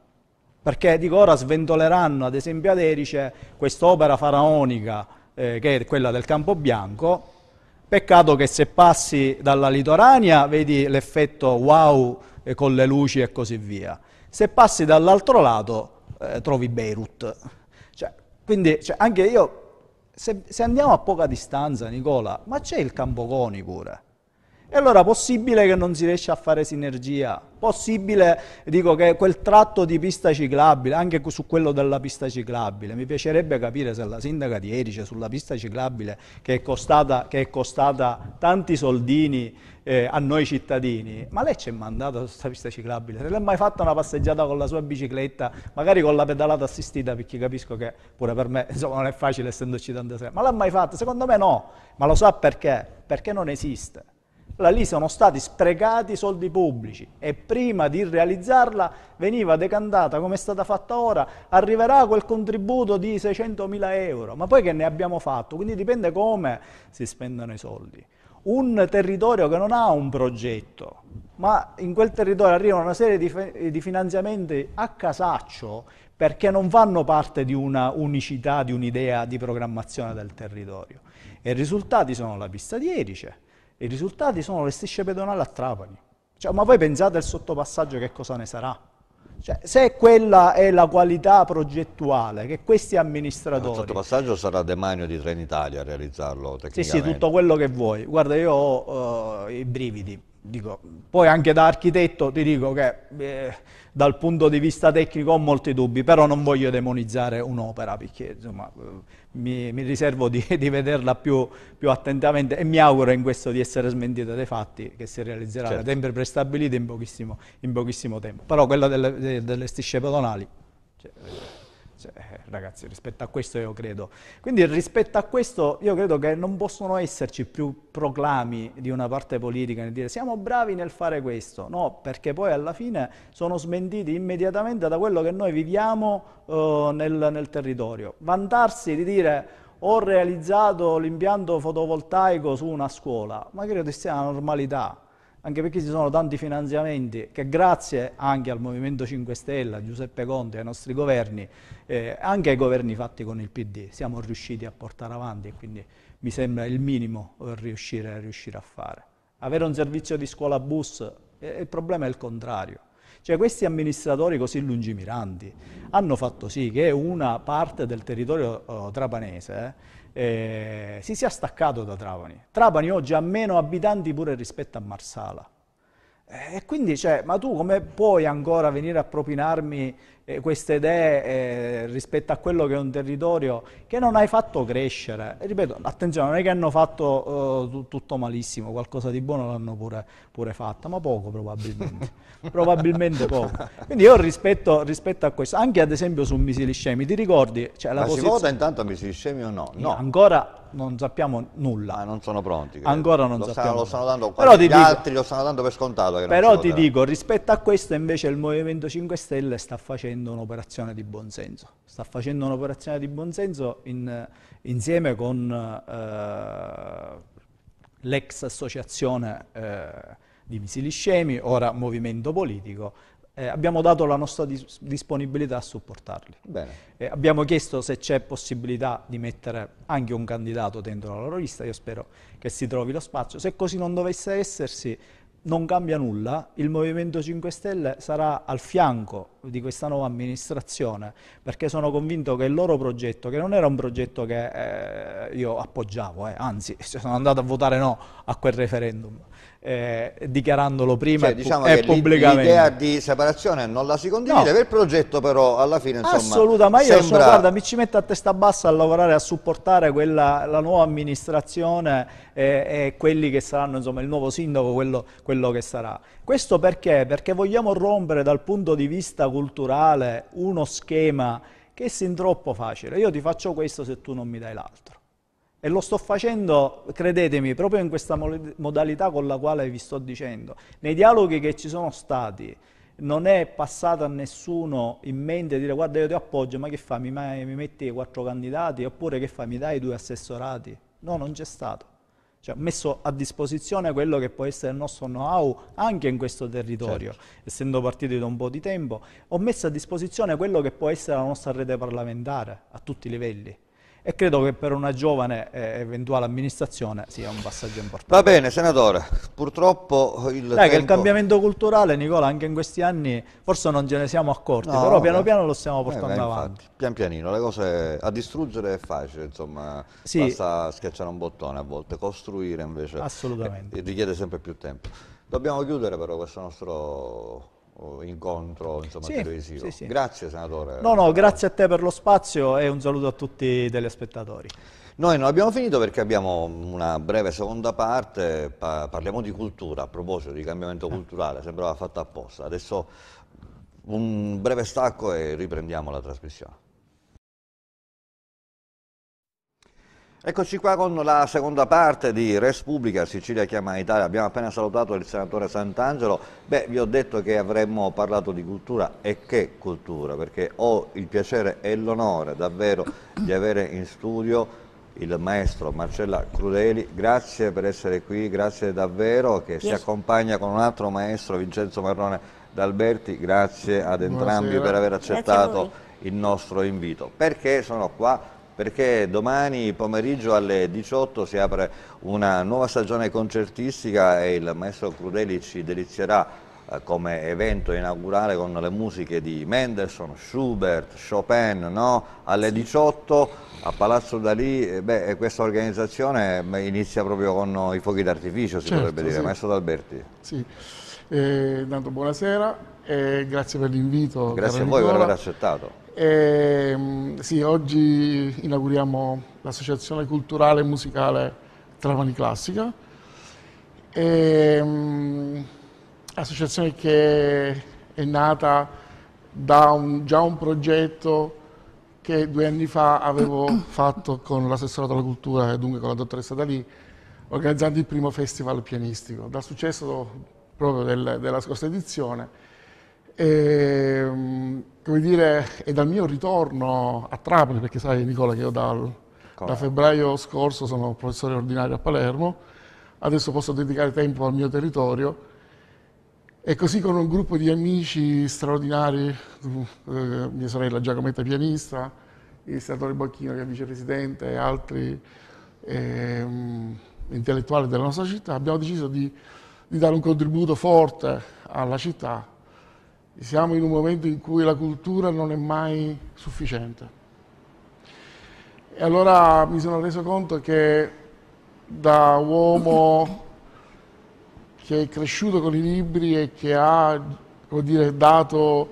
Perché dico ora sventoleranno ad esempio ad Erice quest'opera faraonica eh, che è quella del Campo Bianco. Peccato che se passi dalla litorania vedi l'effetto wow eh, con le luci e così via. Se passi dall'altro lato eh, trovi Beirut. Cioè, quindi cioè, anche io, se, se andiamo a poca distanza Nicola, ma c'è il Campoconi pure e allora possibile che non si riesca a fare sinergia, possibile dico che quel tratto di pista ciclabile, anche su quello della pista ciclabile, mi piacerebbe capire se la sindaca di Erice sulla pista ciclabile che è costata, che è costata tanti soldini eh, a noi cittadini, ma lei ci è mandata su questa pista ciclabile, se l'è mai fatta una passeggiata con la sua bicicletta, magari con la pedalata assistita, perché capisco che pure per me insomma, non è facile essendoci tante sere, ma l'ha mai fatta? Secondo me no, ma lo sa perché? Perché non esiste. Allora lì sono stati sprecati soldi pubblici e prima di realizzarla veniva decantata come è stata fatta ora, arriverà quel contributo di 600 mila euro, ma poi che ne abbiamo fatto? Quindi dipende come si spendono i soldi. Un territorio che non ha un progetto, ma in quel territorio arrivano una serie di, di finanziamenti a casaccio perché non fanno parte di una unicità, di un'idea di programmazione del territorio. E i risultati sono la pista di Erice, i risultati sono le strisce pedonali a Trapani. Cioè, ma voi pensate al sottopassaggio che cosa ne sarà? Cioè, se quella è la qualità progettuale che questi amministratori... Il sottopassaggio sarà demanio di Trenitalia a realizzarlo Sì, sì, tutto quello che vuoi. Guarda, io ho uh, i brividi. Dico, poi anche da architetto ti dico che eh, dal punto di vista tecnico ho molti dubbi, però non voglio demonizzare un'opera perché insomma, eh, mi, mi, riservo di, di vederla più, più, attentamente e mi auguro in questo di essere smentita dai fatti che si realizzerà certo. sempre prestabilita in, in pochissimo, tempo. Però quella delle, delle strisce pedonali... Cioè, cioè, eh, ragazzi, rispetto a questo io credo. Quindi rispetto a questo io credo che non possono esserci più proclami di una parte politica nel dire siamo bravi nel fare questo, no, perché poi alla fine sono smentiti immediatamente da quello che noi viviamo eh, nel, nel territorio. Vantarsi di dire ho realizzato l'impianto fotovoltaico su una scuola, ma credo che sia una normalità, anche perché ci sono tanti finanziamenti che grazie anche al Movimento 5 Stelle, a Giuseppe Conte, ai nostri governi, eh, anche ai governi fatti con il PD, siamo riusciti a portare avanti e quindi mi sembra il minimo riuscire, riuscire a fare. Avere un servizio di scuola bus, eh, il problema è il contrario. Cioè questi amministratori così lungimiranti hanno fatto sì che una parte del territorio oh, trapanese eh, eh, si sia staccato da Trapani. Trapani oggi ha meno abitanti pure rispetto a Marsala. Eh, e quindi, cioè, ma tu come puoi ancora venire a propinarmi eh, queste idee eh, rispetto a quello che è un territorio che non hai fatto crescere. E ripeto, attenzione, non è che hanno fatto eh, tutto malissimo, qualcosa di buono l'hanno pure, pure fatta, ma poco probabilmente, probabilmente poco. Quindi io rispetto, rispetto, a questo, anche ad esempio su misili scemi, ti ricordi? Cioè, la ma posizione... si vota intanto a misili scemi o no? Eh, no. Ancora non sappiamo nulla. Ah, non sono pronti. Credo. Ancora non lo sappiamo. Stanno, lo stanno però gli dico, altri lo stanno dando per scontato. però ti dico, rispetto a questo invece il Movimento 5 Stelle sta facendo facendo un'operazione di buonsenso. Sta facendo un'operazione di buonsenso in, insieme con eh, l'ex associazione eh, di Misili Scemi, ora Movimento Politico, eh, abbiamo dato la nostra dis disponibilità a supportarli. Eh, abbiamo chiesto se c'è possibilità di mettere anche un candidato dentro la loro lista, io spero che si trovi lo spazio. Se così non dovesse essersi, non cambia nulla, il Movimento 5 Stelle sarà al fianco di questa nuova amministrazione perché sono convinto che il loro progetto, che non era un progetto che eh, io appoggiavo, eh, anzi sono andato a votare no a quel referendum, eh, dichiarandolo prima cioè, e, diciamo e pubblicamente. L'idea di separazione non la si condivide, no. per il progetto però alla fine insomma Assoluta, ma io sono, guarda, mi ci metto a testa bassa a lavorare, a supportare quella, la nuova amministrazione e, e quelli che saranno, insomma il nuovo sindaco, quello, quello che sarà. Questo perché? Perché vogliamo rompere dal punto di vista culturale uno schema che è sin troppo facile. Io ti faccio questo se tu non mi dai l'altro. E lo sto facendo, credetemi, proprio in questa modalità con la quale vi sto dicendo. Nei dialoghi che ci sono stati, non è passato a nessuno in mente dire guarda io ti appoggio, ma che fa, mi, mi metti quattro candidati oppure che fa, mi dai due assessorati? No, non c'è stato. Cioè, messo a disposizione quello che può essere il nostro know-how anche in questo territorio, certo. essendo partiti da un po' di tempo, ho messo a disposizione quello che può essere la nostra rete parlamentare a tutti i livelli e credo che per una giovane eh, eventuale amministrazione sia un passaggio importante. Va bene, senatore, purtroppo il Dai, tempo... che il cambiamento culturale, Nicola, anche in questi anni forse non ce ne siamo accorti, no, però piano piano lo stiamo eh, portando eh, beh, avanti. Infatti, pian pianino, le cose a distruggere è facile, insomma, sì. basta schiacciare un bottone a volte, costruire invece Assolutamente. Eh, richiede sempre più tempo. Dobbiamo chiudere però questo nostro incontro insomma, sì, televisivo. Sì, sì. Grazie senatore. No, no, grazie a te per lo spazio e un saluto a tutti i telespettatori. Noi non abbiamo finito perché abbiamo una breve seconda parte, pa parliamo di cultura, a proposito di cambiamento ah. culturale, sembrava fatto apposta. Adesso un breve stacco e riprendiamo la trasmissione. Eccoci qua con la seconda parte di Res Pubblica, Sicilia chiama Italia. Abbiamo appena salutato il senatore Sant'Angelo. Beh, vi ho detto che avremmo parlato di cultura e che cultura, perché ho il piacere e l'onore davvero di avere in studio il maestro Marcella Crudeli, grazie per essere qui, grazie davvero che yes. si accompagna con un altro maestro Vincenzo Marrone d'Alberti, grazie ad entrambi Buonasera. per aver accettato il nostro invito. Perché sono qua? perché domani pomeriggio alle 18 si apre una nuova stagione concertistica e il maestro Crudeli ci delizierà eh, come evento inaugurale con le musiche di Mendelssohn, Schubert, Chopin, no? alle 18 a Palazzo Dalì, eh, beh, questa organizzazione inizia proprio con i fuochi d'artificio, si certo, potrebbe dire. Sì. Maestro D'Alberti. Sì, eh, intanto buonasera, eh, grazie per l'invito. Grazie a voi Nicola. per aver accettato. Eh, sì, oggi inauguriamo l'Associazione Culturale e Musicale Travani Classica, eh, associazione che è nata da un, già un progetto che due anni fa avevo fatto con l'assessore della cultura e dunque con la dottoressa Dalì, organizzando il primo festival pianistico. Dal successo proprio del, della scorsa edizione, e, ehm, come dire, e dal mio ritorno a Trapani, perché sai Nicola che io dal, da febbraio scorso sono professore ordinario a Palermo, adesso posso dedicare tempo al mio territorio e così con un gruppo di amici straordinari, eh, mia sorella Giacometta pianista, il senatore Bocchino che è vicepresidente e altri eh, intellettuali della nostra città, abbiamo deciso di, di dare un contributo forte alla città siamo in un momento in cui la cultura non è mai sufficiente. E allora mi sono reso conto che da uomo che è cresciuto con i libri e che ha dire, dato,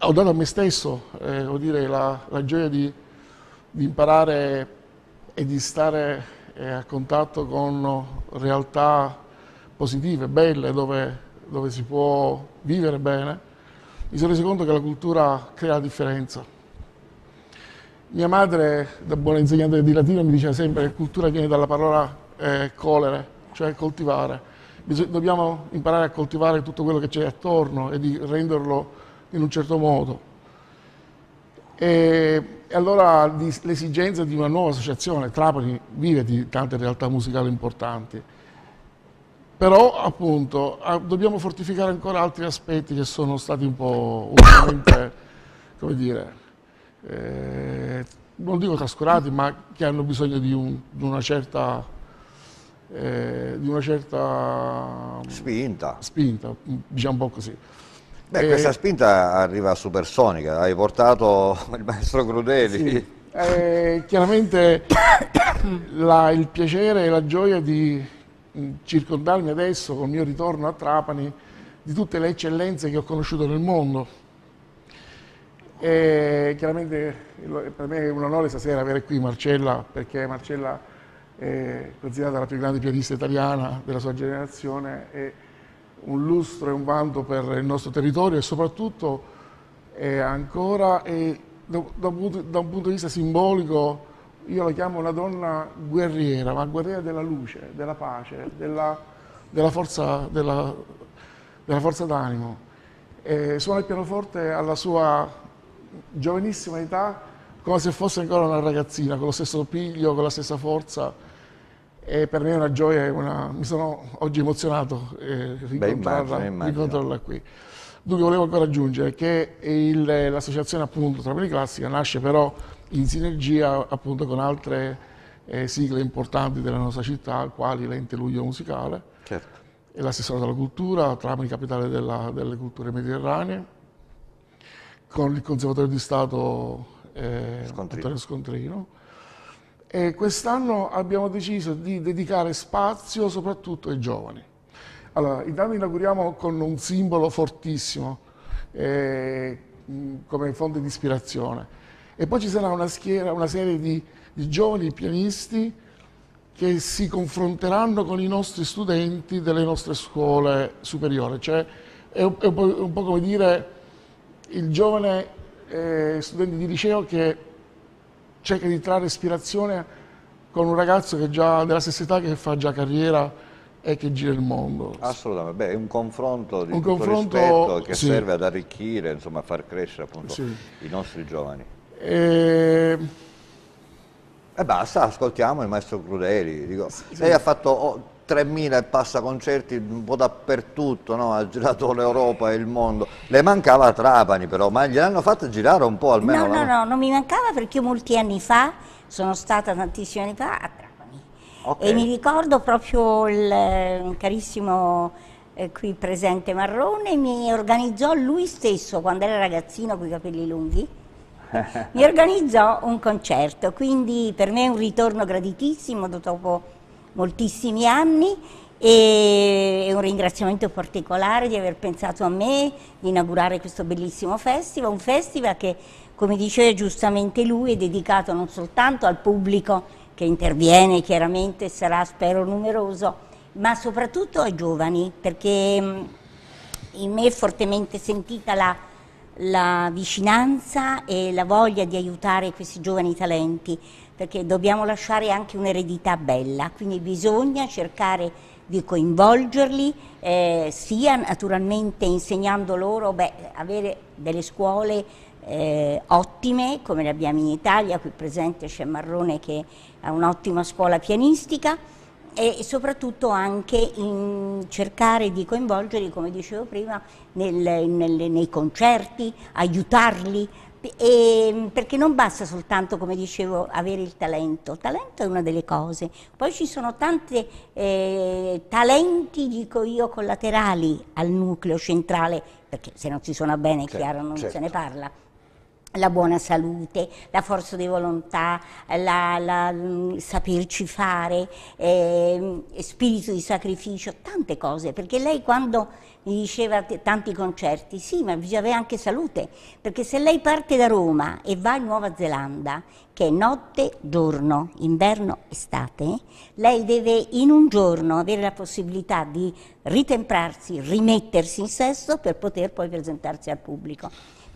ho dato a me stesso eh, dire, la, la, gioia di, di, imparare e di stare eh, a contatto con realtà positive, belle, dove, dove si può vivere bene mi sono reso conto che la cultura crea la differenza. Mia madre, da buona insegnante di latino, mi diceva sempre che cultura viene dalla parola eh, colere, cioè coltivare. Dobbiamo imparare a coltivare tutto quello che c'è attorno e di renderlo in un certo modo. E, allora l'esigenza di una nuova associazione, Trapani vive di tante realtà musicali importanti, però appunto ah, dobbiamo fortificare ancora altri aspetti che sono stati un po' ultimamente, come dire, eh, non dico trascurati, ma che hanno bisogno di, un, di una certa eh, di una certa spinta, spinta diciamo un po' così. Beh, eh, questa spinta arriva a supersonica, hai portato il maestro Crudeli. Sì. Eh, chiaramente la, il piacere e la gioia di circondarmi adesso, col mio ritorno a Trapani, di tutte le eccellenze che ho conosciuto nel mondo. E chiaramente per me è un onore stasera avere qui Marcella, perché Marcella è considerata la più grande pianista italiana della sua generazione, è un lustro e un vanto per il nostro territorio e soprattutto è ancora è, da, da, un punto, da un punto di vista simbolico io la chiamo una donna guerriera, ma guerriera della luce, della pace, della, della, forza, della, della forza, d'animo. E suona il pianoforte alla sua giovanissima età come se fosse ancora una ragazzina, con lo stesso piglio, con la stessa forza. E per me è una gioia, una... mi sono oggi emozionato eh, rincontrarla, Beh, immagino, rincontrarla qui. Dunque volevo ancora aggiungere che il, l'associazione appunto Trapani Classica nasce però in sinergia appunto con altre eh, sigle importanti della nostra città, quali l'ente Luglio Musicale, certo. e l'assessore della cultura, tramite Capitale della, delle Culture Mediterranee, con il Conservatorio di Stato eh, Scontrino. Antonio Scontrino. E quest'anno abbiamo deciso di dedicare spazio soprattutto ai giovani. Allora, intanto inauguriamo con un simbolo fortissimo eh, come fonte di ispirazione e poi ci sarà una, schiera, una serie di, di giovani pianisti che si confronteranno con i nostri studenti delle nostre scuole superiori. Cioè è un, è un po' come dire il giovane eh, studente di liceo che cerca di trarre ispirazione con un ragazzo che già della stessa età che fa già carriera e che gira il mondo. Assolutamente, Beh, è un confronto di un confronto, rispetto che sì. serve ad arricchire, insomma, a far crescere appunto sì. i nostri giovani. E... Eh, e basta, ascoltiamo il maestro Crudeli. Dico, sì, lei ha fatto oh, 3.000 e passa concerti un po' dappertutto, no? ha girato l'Europa e il mondo. Le mancava Trapani però, ma gliel'hanno fatta girare un po' almeno? No, no, no, non mi mancava perché io molti anni fa, sono stata tantissimi anni fa a Trapani. Okay. E mi ricordo proprio il eh, carissimo eh, qui presente Marrone, mi organizzò lui stesso quando era ragazzino con i capelli lunghi mi organizzò un concerto, quindi per me è un ritorno graditissimo dopo moltissimi anni e un ringraziamento particolare di aver pensato a me, di inaugurare questo bellissimo festival, un festival che come diceva giustamente lui è dedicato non soltanto al pubblico che interviene chiaramente, sarà spero numeroso, ma soprattutto ai giovani perché mm, in me è fortemente sentita la la vicinanza e la voglia di aiutare questi giovani talenti, perché dobbiamo lasciare anche un'eredità bella, quindi bisogna cercare di coinvolgerli, eh, sia naturalmente insegnando loro, beh, avere delle scuole eh, ottime, come le abbiamo in Italia, qui presente c'è Marrone che ha un'ottima scuola pianistica, e soprattutto anche in cercare di coinvolgerli, come dicevo prima, nel, nel, nei concerti, aiutarli, e, perché non basta soltanto, come dicevo, avere il talento, il talento è una delle cose, poi ci sono tanti eh, talenti, dico io, collaterali al nucleo centrale, perché se non si suona bene, certo, chiaro, non certo. se ne parla la buona salute, la forza di volontà, la, la, mm, saperci fare, eh, spirito di sacrificio, tante cose, perché lei quando mi diceva tanti concerti, sì, ma bisogna avere anche salute, perché se lei parte da Roma e va in Nuova Zelanda, che è notte, giorno, inverno, estate, lei deve in un giorno avere la possibilità di ritemprarsi, rimettersi in sesto per poter poi presentarsi al pubblico.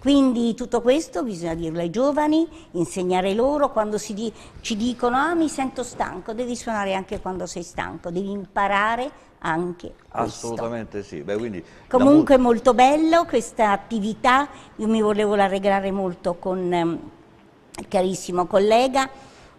Quindi tutto questo bisogna dirlo ai giovani, insegnare loro quando di ci dicono ah mi sento stanco, devi suonare anche quando sei stanco, devi imparare anche Assolutamente questo. sì. Beh, quindi Comunque è molto bello questa attività, io mi volevo la regalare molto con ehm, il carissimo collega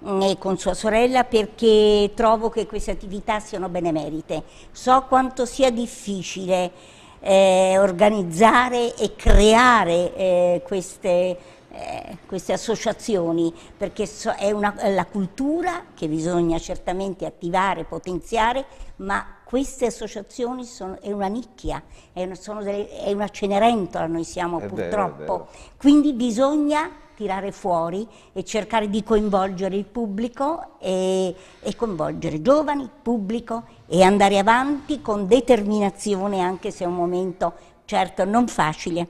mm, e con sua sorella perché trovo che queste attività siano benemerite. So quanto sia difficile eh, organizzare e creare eh, queste, eh, queste, associazioni, perché so, è, una, è la cultura che bisogna certamente attivare, potenziare, ma queste associazioni sono, è una nicchia, è una, delle, è una cenerentola noi siamo è purtroppo, vero, quindi bisogna tirare fuori e cercare di coinvolgere il pubblico e, e coinvolgere giovani, pubblico e andare avanti con determinazione anche se è un momento certo non facile.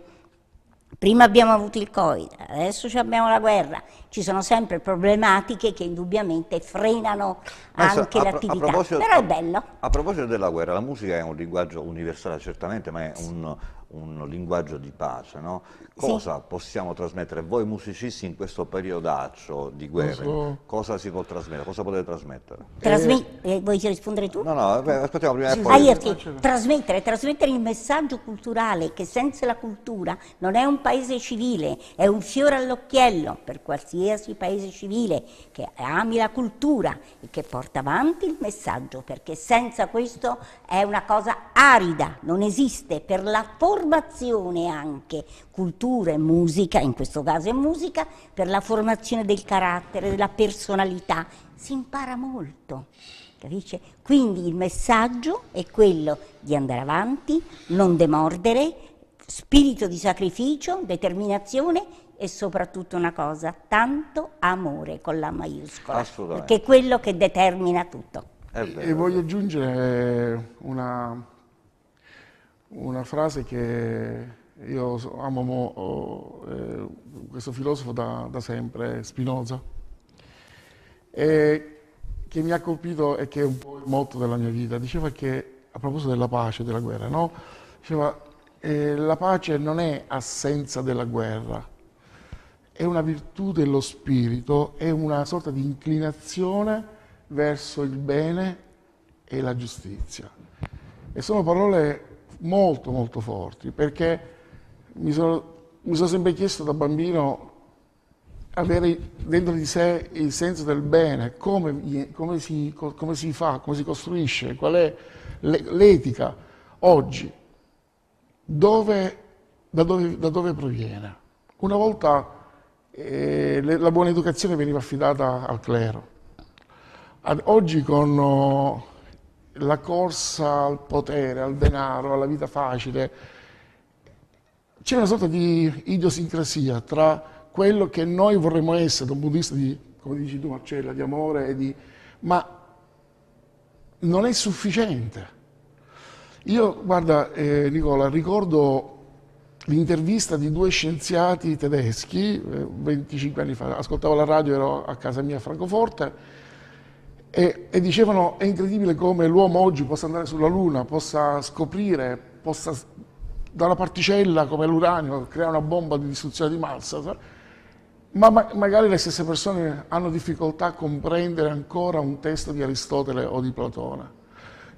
Prima abbiamo avuto il Covid, adesso abbiamo la guerra, ci sono sempre problematiche che indubbiamente frenano Maestra, anche l'attività, però è bello. A, a proposito della guerra, la musica è un linguaggio universale certamente, ma è un, un linguaggio di pace, no? Cosa sì. possiamo trasmettere voi musicisti in questo periodaccio di guerra? Cosa, cosa si può trasmettere? Cosa potete trasmettere? Trasme eh, eh vuoi rispondere tu? No, no, eh, beh, aspettiamo prima eh, sì, poi... ah, sì. Trasmettere, trasmettere il messaggio culturale che senza la cultura non è un paese civile, è un fiore all'occhiello per qualsiasi paese civile che ami la cultura e che porta avanti il messaggio, perché senza questo è una cosa arida, non esiste per la forza formazione anche, cultura e musica, in questo caso è musica, per la formazione del carattere, della personalità, si impara molto. Capisce? Quindi il messaggio è quello di andare avanti, non demordere, spirito di sacrificio, determinazione e soprattutto una cosa, tanto amore con la maiuscola, perché è quello che determina tutto. e voglio aggiungere una una frase che io amo mo, eh, questo filosofo da, da sempre, Spinoza, e che mi ha colpito e che è un po' il motto della mia vita. Diceva che, a proposito della pace, e della guerra, no? Diceva, eh, la pace non è assenza della guerra, è una virtù dello spirito, è una sorta di inclinazione verso il bene e la giustizia. E sono parole molto molto forti, perché mi sono, mi sono sempre chiesto da bambino avere dentro di sé il senso del bene, come, come, si, come si, fa, come si costruisce, qual è l'etica oggi, dove, da, dove, da, dove, proviene. Una volta eh, la buona educazione veniva affidata al clero, Ad, oggi con... Oh, la corsa al potere, al denaro, alla vita facile, c'è una sorta di idiosincrasia tra quello che noi vorremmo essere da un buddista di come dici tu Marcella, di amore, di, ma non è sufficiente. Io, guarda eh, Nicola, ricordo l'intervista di due scienziati tedeschi, eh, 25 anni fa, ascoltavo la radio, ero a casa mia a Francoforte, e, e dicevano è incredibile come l'uomo oggi possa andare sulla Luna, possa scoprire, possa da una particella come l'uranio creare una bomba di distruzione di massa, ma, ma magari le stesse persone hanno difficoltà a comprendere ancora un testo di Aristotele o di Platone.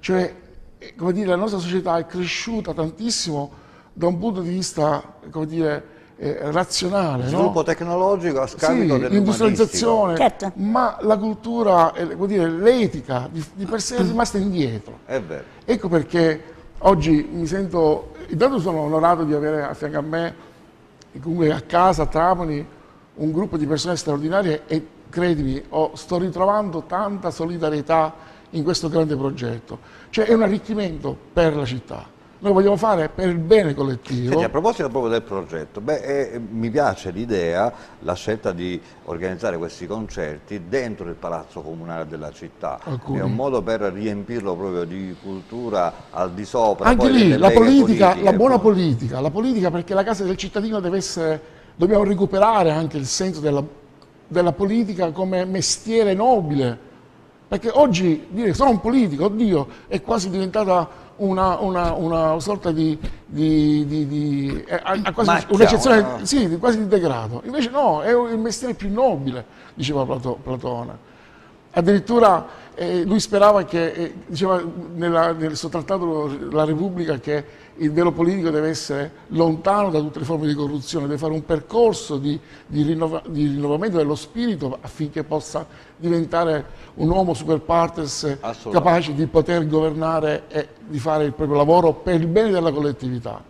Cioè, eh, come dire, la nostra società è cresciuta tantissimo da un punto di vista, come dire, eh, razionale. Sviluppo no? tecnologico a scapito sì, l'industrializzazione, certo. ma la cultura, eh, l'etica di, di, per sé è rimasta indietro. È ecco perché oggi mi sento, intanto sono onorato di avere a fianco a me, comunque a casa, a Trapani, un gruppo di persone straordinarie e credimi, oh, sto ritrovando tanta solidarietà in questo grande progetto. Cioè è un arricchimento per la città noi vogliamo fare per il bene collettivo. Senti, a proposito proprio del progetto, beh, eh, mi piace l'idea, la scelta di organizzare questi concerti dentro il palazzo comunale della città, Alcuni. è un modo per riempirlo proprio di cultura al di sopra. Anche lì la politica, la ecco. buona poi... politica, la politica perché la casa del cittadino deve essere, dobbiamo recuperare anche il senso della, della politica come mestiere nobile, perché oggi dire sono un politico, oddio, è quasi diventata una, una, una sorta di, di, di, di eh, a, quasi un'eccezione no? sì, quasi di degrado. Invece no, è il mestiere più nobile, diceva Plato, Platone. Addirittura eh, lui sperava che, eh, diceva nella, nel suo trattato La Repubblica, che il velo politico deve essere lontano da tutte le forme di corruzione, deve fare un percorso di, di, rinnova, di rinnovamento dello spirito affinché possa diventare un uomo super partes capace di poter governare e di fare il proprio lavoro per il bene della collettività.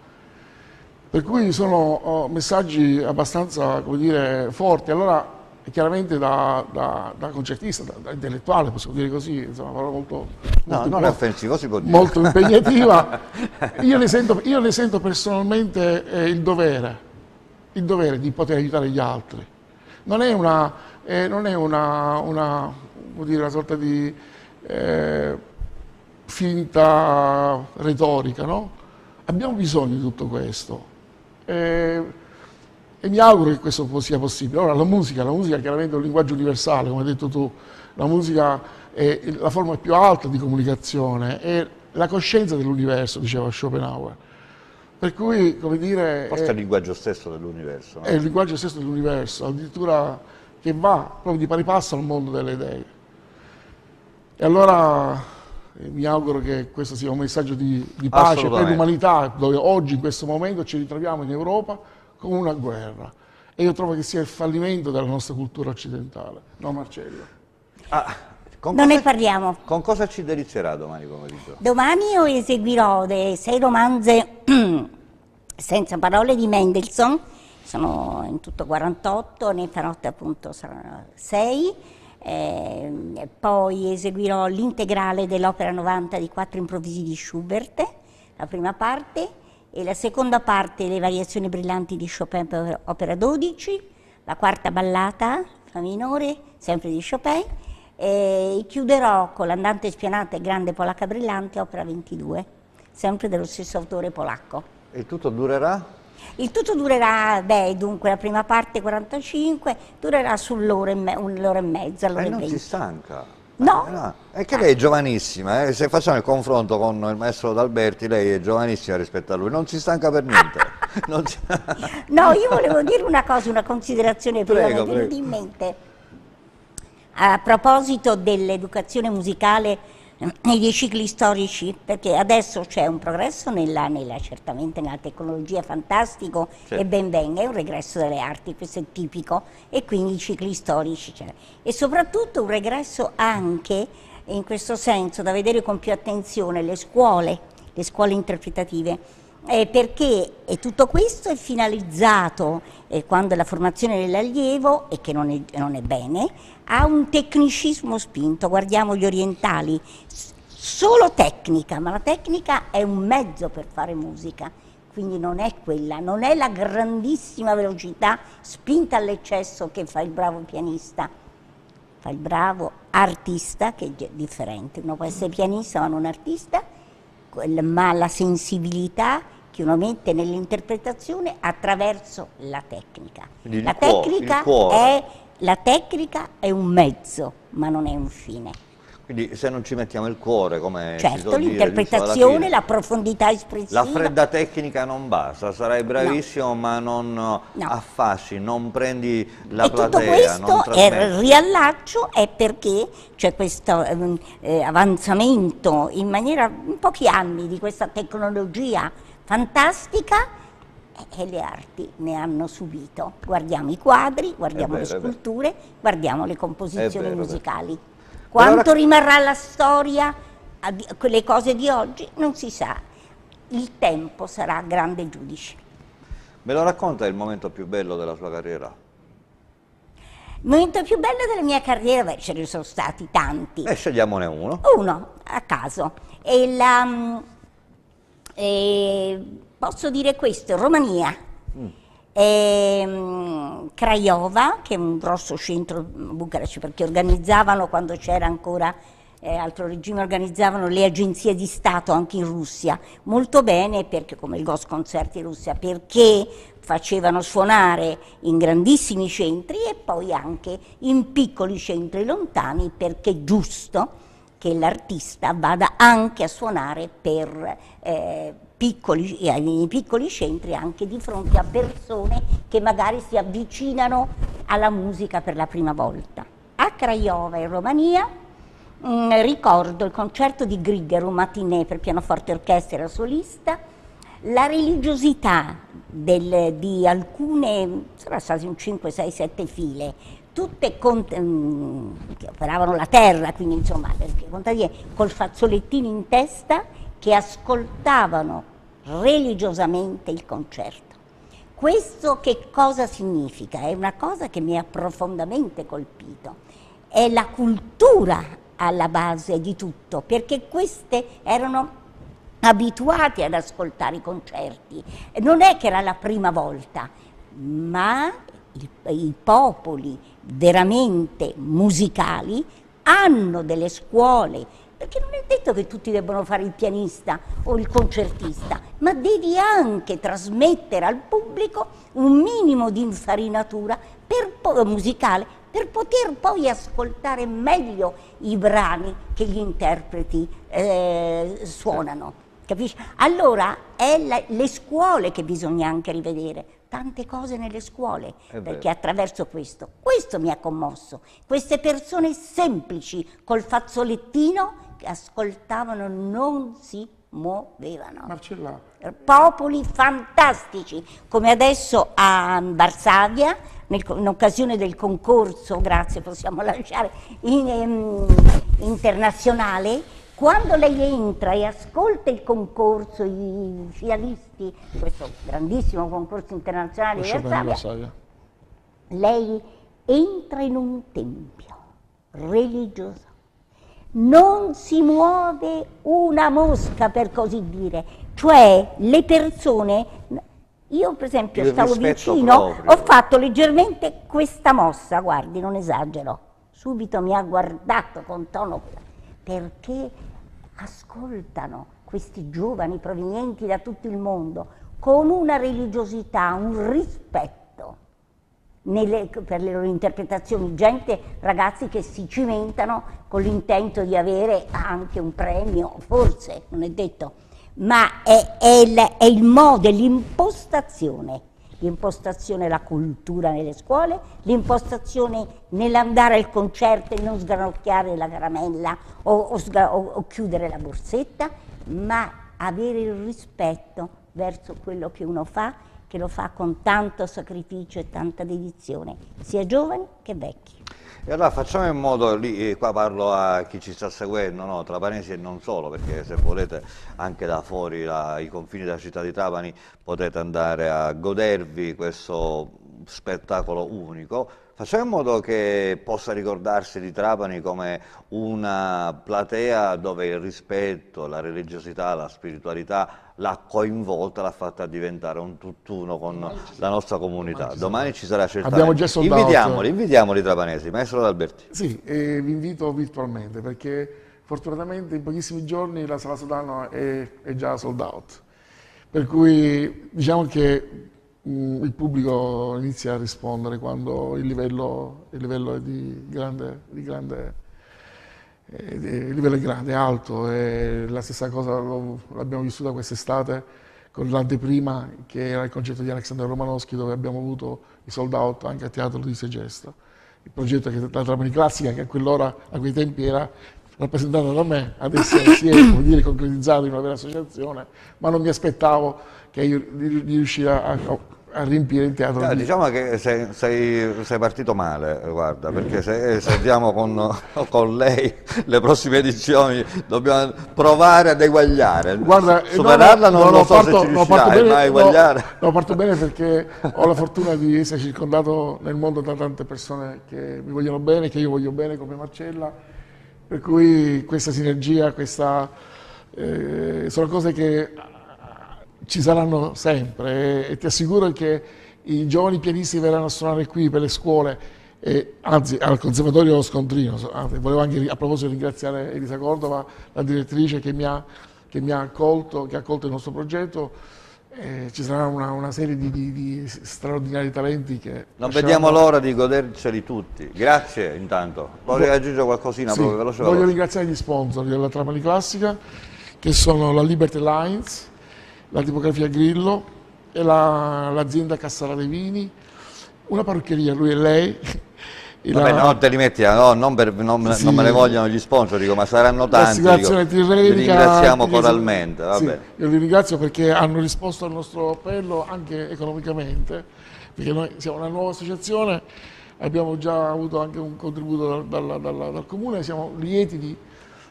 Per cui sono oh, messaggi abbastanza dire, forti. Allora, chiaramente da, da, da concertista, da, da, intellettuale, possiamo dire così, insomma, parola molto, molto, no, offensivo, molto impegnativa, io ne sento, io ne sento personalmente eh, il dovere, il dovere di poter aiutare gli altri. Non è una, eh, non è una, una, dire, una sorta di eh, finta retorica, no? Abbiamo bisogno di tutto questo. Eh, e mi auguro che questo sia possibile. Ora la musica, la musica è chiaramente un linguaggio universale, come hai detto tu, la musica è la forma più alta di comunicazione, è la coscienza dell'universo, diceva Schopenhauer. Per cui, come dire... Forse è il linguaggio stesso dell'universo. No? È il linguaggio stesso dell'universo, addirittura che va proprio di pari passo al mondo delle idee. E allora eh, mi auguro che questo sia un messaggio di, di pace per l'umanità, dove oggi in questo momento ci ritroviamo in Europa come una guerra. E io trovo che sia il fallimento della nostra cultura occidentale. No Marcello? Ah, non cosa, ne parliamo. Con cosa ci delizierà domani pomeriggio? Domani io eseguirò dei sei romanze senza parole di Mendelssohn, sono in tutto 48, ne farò appunto 6. Eh, poi eseguirò l'integrale dell'opera 90 di quattro improvvisi di Schubert, la prima parte, e la seconda parte le variazioni brillanti di Chopin per opera 12, la quarta ballata, fa minore, sempre di Chopin, e chiuderò con l'andante spianata e grande polacca brillante, opera 22, sempre dello stesso autore polacco. Il tutto durerà? Il tutto durerà, beh, dunque la prima parte 45, durerà sull'ora e, me- e, mezza, all'ora eh, e non si stanca? No. no. Ah, è che lei è giovanissima, eh? se facciamo il confronto con il maestro D'Alberti, lei è giovanissima rispetto a lui, non si stanca per niente. si... no, io volevo dire una cosa, una considerazione prima prego, prego. in mente. A proposito dell'educazione musicale nei cicli storici, perché adesso c'è un progresso nell'ANELA, certamente nella tecnologia fantastico sì. e ben venga, è un regresso delle arti, questo è tipico, e quindi i cicli storici. Cioè. E soprattutto un regresso anche, in questo senso, da vedere con più attenzione le scuole, le scuole interpretative eh, perché eh, tutto questo è finalizzato, eh, quando la formazione dell'allievo, e che non è, non è bene, ha un tecnicismo spinto, guardiamo gli orientali, solo tecnica, ma la tecnica è un mezzo per fare musica, quindi non è quella, non è la grandissima velocità spinta all'eccesso che fa il bravo pianista, fa il bravo artista che è differente, uno può essere pianista ma non artista, ma la sensibilità che uno mette nell'interpretazione attraverso la tecnica. La tecnica, è, la tecnica è un mezzo, ma non è un fine. Quindi se non ci mettiamo il cuore, come Certo, l'interpretazione, la profondità espressiva. La fredda tecnica non basta, sarai bravissimo no. ma non no. affasci, non prendi la e platea. E tutto questo, il riallaccio è perché c'è questo ehm, eh, avanzamento in maniera, in pochi anni, di questa tecnologia fantastica e le arti ne hanno subito. Guardiamo i quadri, guardiamo vero, le sculture, guardiamo le composizioni vero, musicali. Quanto allora... rimarrà la storia, le cose di oggi, non si sa. Il tempo sarà grande giudice. Me lo racconta il momento più bello della sua carriera? Il momento più bello della mia carriera, beh, ce ne sono stati tanti. E eh, scegliamone uno. Uno, a caso. E la, mm, e eh, posso dire questo, Romania. Mm e ehm, Craiova, che è un grosso centro Bucarest, perché organizzavano quando c'era ancora eh, altro regime, organizzavano le agenzie di Stato anche in Russia, molto bene perché, come il Gosconcerti in Russia, perché facevano suonare in grandissimi centri e poi anche in piccoli centri lontani perché è giusto che l'artista vada anche a suonare per... Eh, piccoli, nei eh, piccoli centri anche di fronte a persone che magari si avvicinano alla musica per la prima volta. A Craiova in Romania mh, mm, ricordo il concerto di Grigger, un matinée per pianoforte orchestra solista, la religiosità del, di alcune, sono state un 5, 6, 7 file, tutte con, mh, mm, che operavano la terra, quindi insomma, perché, contadie, col fazzolettino in testa, che ascoltavano religiosamente il concerto. Questo che cosa significa? È una cosa che mi ha profondamente colpito. È la cultura alla base di tutto, perché queste erano abituate ad ascoltare i concerti. Non è che era la prima volta, ma i, i popoli veramente musicali hanno delle scuole perché non è detto che tutti debbano fare il pianista o il concertista, ma devi anche trasmettere al pubblico un minimo di infarinatura per musicale per poter poi ascoltare meglio i brani che gli interpreti eh, suonano. Capisci? Allora è la, le scuole che bisogna anche rivedere, tante cose nelle scuole, è perché vero. attraverso questo, questo mi ha commosso, queste persone semplici col fazzolettino ascoltavano non si muovevano. Marcella. Popoli fantastici, come adesso a Varsavia, in occasione del concorso, grazie possiamo lasciare, in, in, ehm, internazionale, quando lei entra e ascolta il concorso, i finalisti, questo grandissimo concorso internazionale di Varsavia, eh. lei entra in un tempio religioso non si muove una mosca per così dire, cioè le persone, io per esempio Il stavo vicino, proprio. ho fatto leggermente questa mossa, guardi non esagero, subito mi ha guardato con tono, perché ascoltano questi giovani provenienti da tutto il mondo con una religiosità, un rispetto nelle, per le loro interpretazioni, gente, ragazzi che si cimentano con l'intento di avere anche un premio, forse, non è detto, ma è, è, il, è il modo, è l'impostazione, l'impostazione alla cultura nelle scuole, l'impostazione nell'andare al concerto e non sgranocchiare la caramella o, o, o chiudere la borsetta, ma avere il rispetto verso quello che uno fa che lo fa con tanto sacrificio e tanta dedizione, sia giovani che vecchi. E allora facciamo in modo, lì, eh, qua parlo a chi ci sta seguendo, no? Trapanesi e non solo, perché se volete anche da fuori la, i confini della città di Trapani potete andare a godervi questo spettacolo unico. Facciamo in modo che possa ricordarsi di Trapani come una platea dove il rispetto, la religiosità, la spiritualità l'ha coinvolta, l'ha fatta diventare un tutt'uno con la nostra comunità. Domani ci, sarà certamente. Abbiamo già soldato. Invitiamoli, invitiamoli trapanesi, maestro Alberti. Sì, eh, vi invito virtualmente perché fortunatamente in pochissimi giorni la sala Sodano è, è già sold out. Per cui diciamo che mh, mm, il pubblico inizia a rispondere quando il livello, il livello è di grande, di grande eh, eh, il livello è grande, è alto, è la stessa cosa l'abbiamo vissuta quest'estate con l'anteprima che era il concerto di Alexander Romanowski dove abbiamo avuto i sold out anche a Teatro di Segesta. Il progetto che la Trapani Classica, che a quell'ora, a quei tempi era rappresentato da me, adesso si è come dire, concretizzato in una vera associazione, ma non mi aspettavo che io, di, di riuscire a a riempire il teatro. Eh, di... Diciamo che sei, sei, sei, partito male, guarda, perché se, eh, se andiamo con, con, lei le prossime edizioni dobbiamo provare ad eguagliare. Guarda, Superarla no, non lo so parto, se ci riuscirai, bene, ma eguagliare... Lo, no, parto bene perché ho la fortuna di essere circondato nel mondo da tante persone che mi vogliono bene, che io voglio bene come Marcella, per cui questa sinergia, questa, eh, sono cose che ci saranno sempre e, e ti assicuro che i giovani pianisti verranno a suonare qui per le scuole, e, anzi al Conservatorio dello Scontrino. Anzi, volevo anche a proposito ringraziare Elisa Cordova, la direttrice che mi ha, che mi ha accolto, che ha accolto il nostro progetto. Eh, ci sarà una, una serie di, di, di, straordinari talenti che... Non vediamo l'ora di goderceli tutti. Grazie intanto. Voglio aggiungere qualcosina sì, proprio veloce. Voglio ringraziare gli sponsor della Tramali Classica che sono la Liberty Lines, la tipografia Grillo e la, l'azienda Cassarale Vini, una parrucchieria, lui e lei. E Vabbè, la... no, te li metti, no, non, per, non, sì. non, me ne vogliono gli sponsor, dico, ma saranno tanti. L'assicurazione Tirrenica. ringraziamo coralmente. Sì, io li ringrazio perché hanno risposto al nostro appello anche economicamente, perché noi siamo una nuova associazione, abbiamo già avuto anche un contributo dal, dal, dal, dal comune, siamo lieti di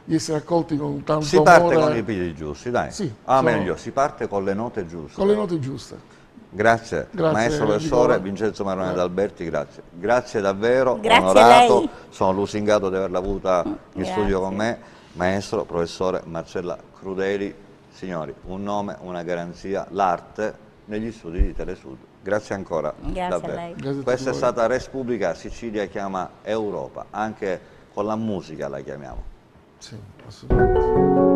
di essere accolti con tanto si amore. Si parte con i piedi giusti, dai. Sì, ah, sono... meglio, si parte con le note giuste. Con le note giuste. Grazie, grazie maestro professore Vincenzo Marone d'Alberti, grazie. Grazie davvero, grazie onorato, sono lusingato di averla avuta in grazie. studio con me, maestro professore Marcella Crudeli, signori, un nome, una garanzia, l'arte negli studi di Telesud. Grazie ancora. Grazie a lei Questa è stata Res Pubblica Sicilia chiama Europa, anche con la musica la chiamiamo. Sim, absolutamente.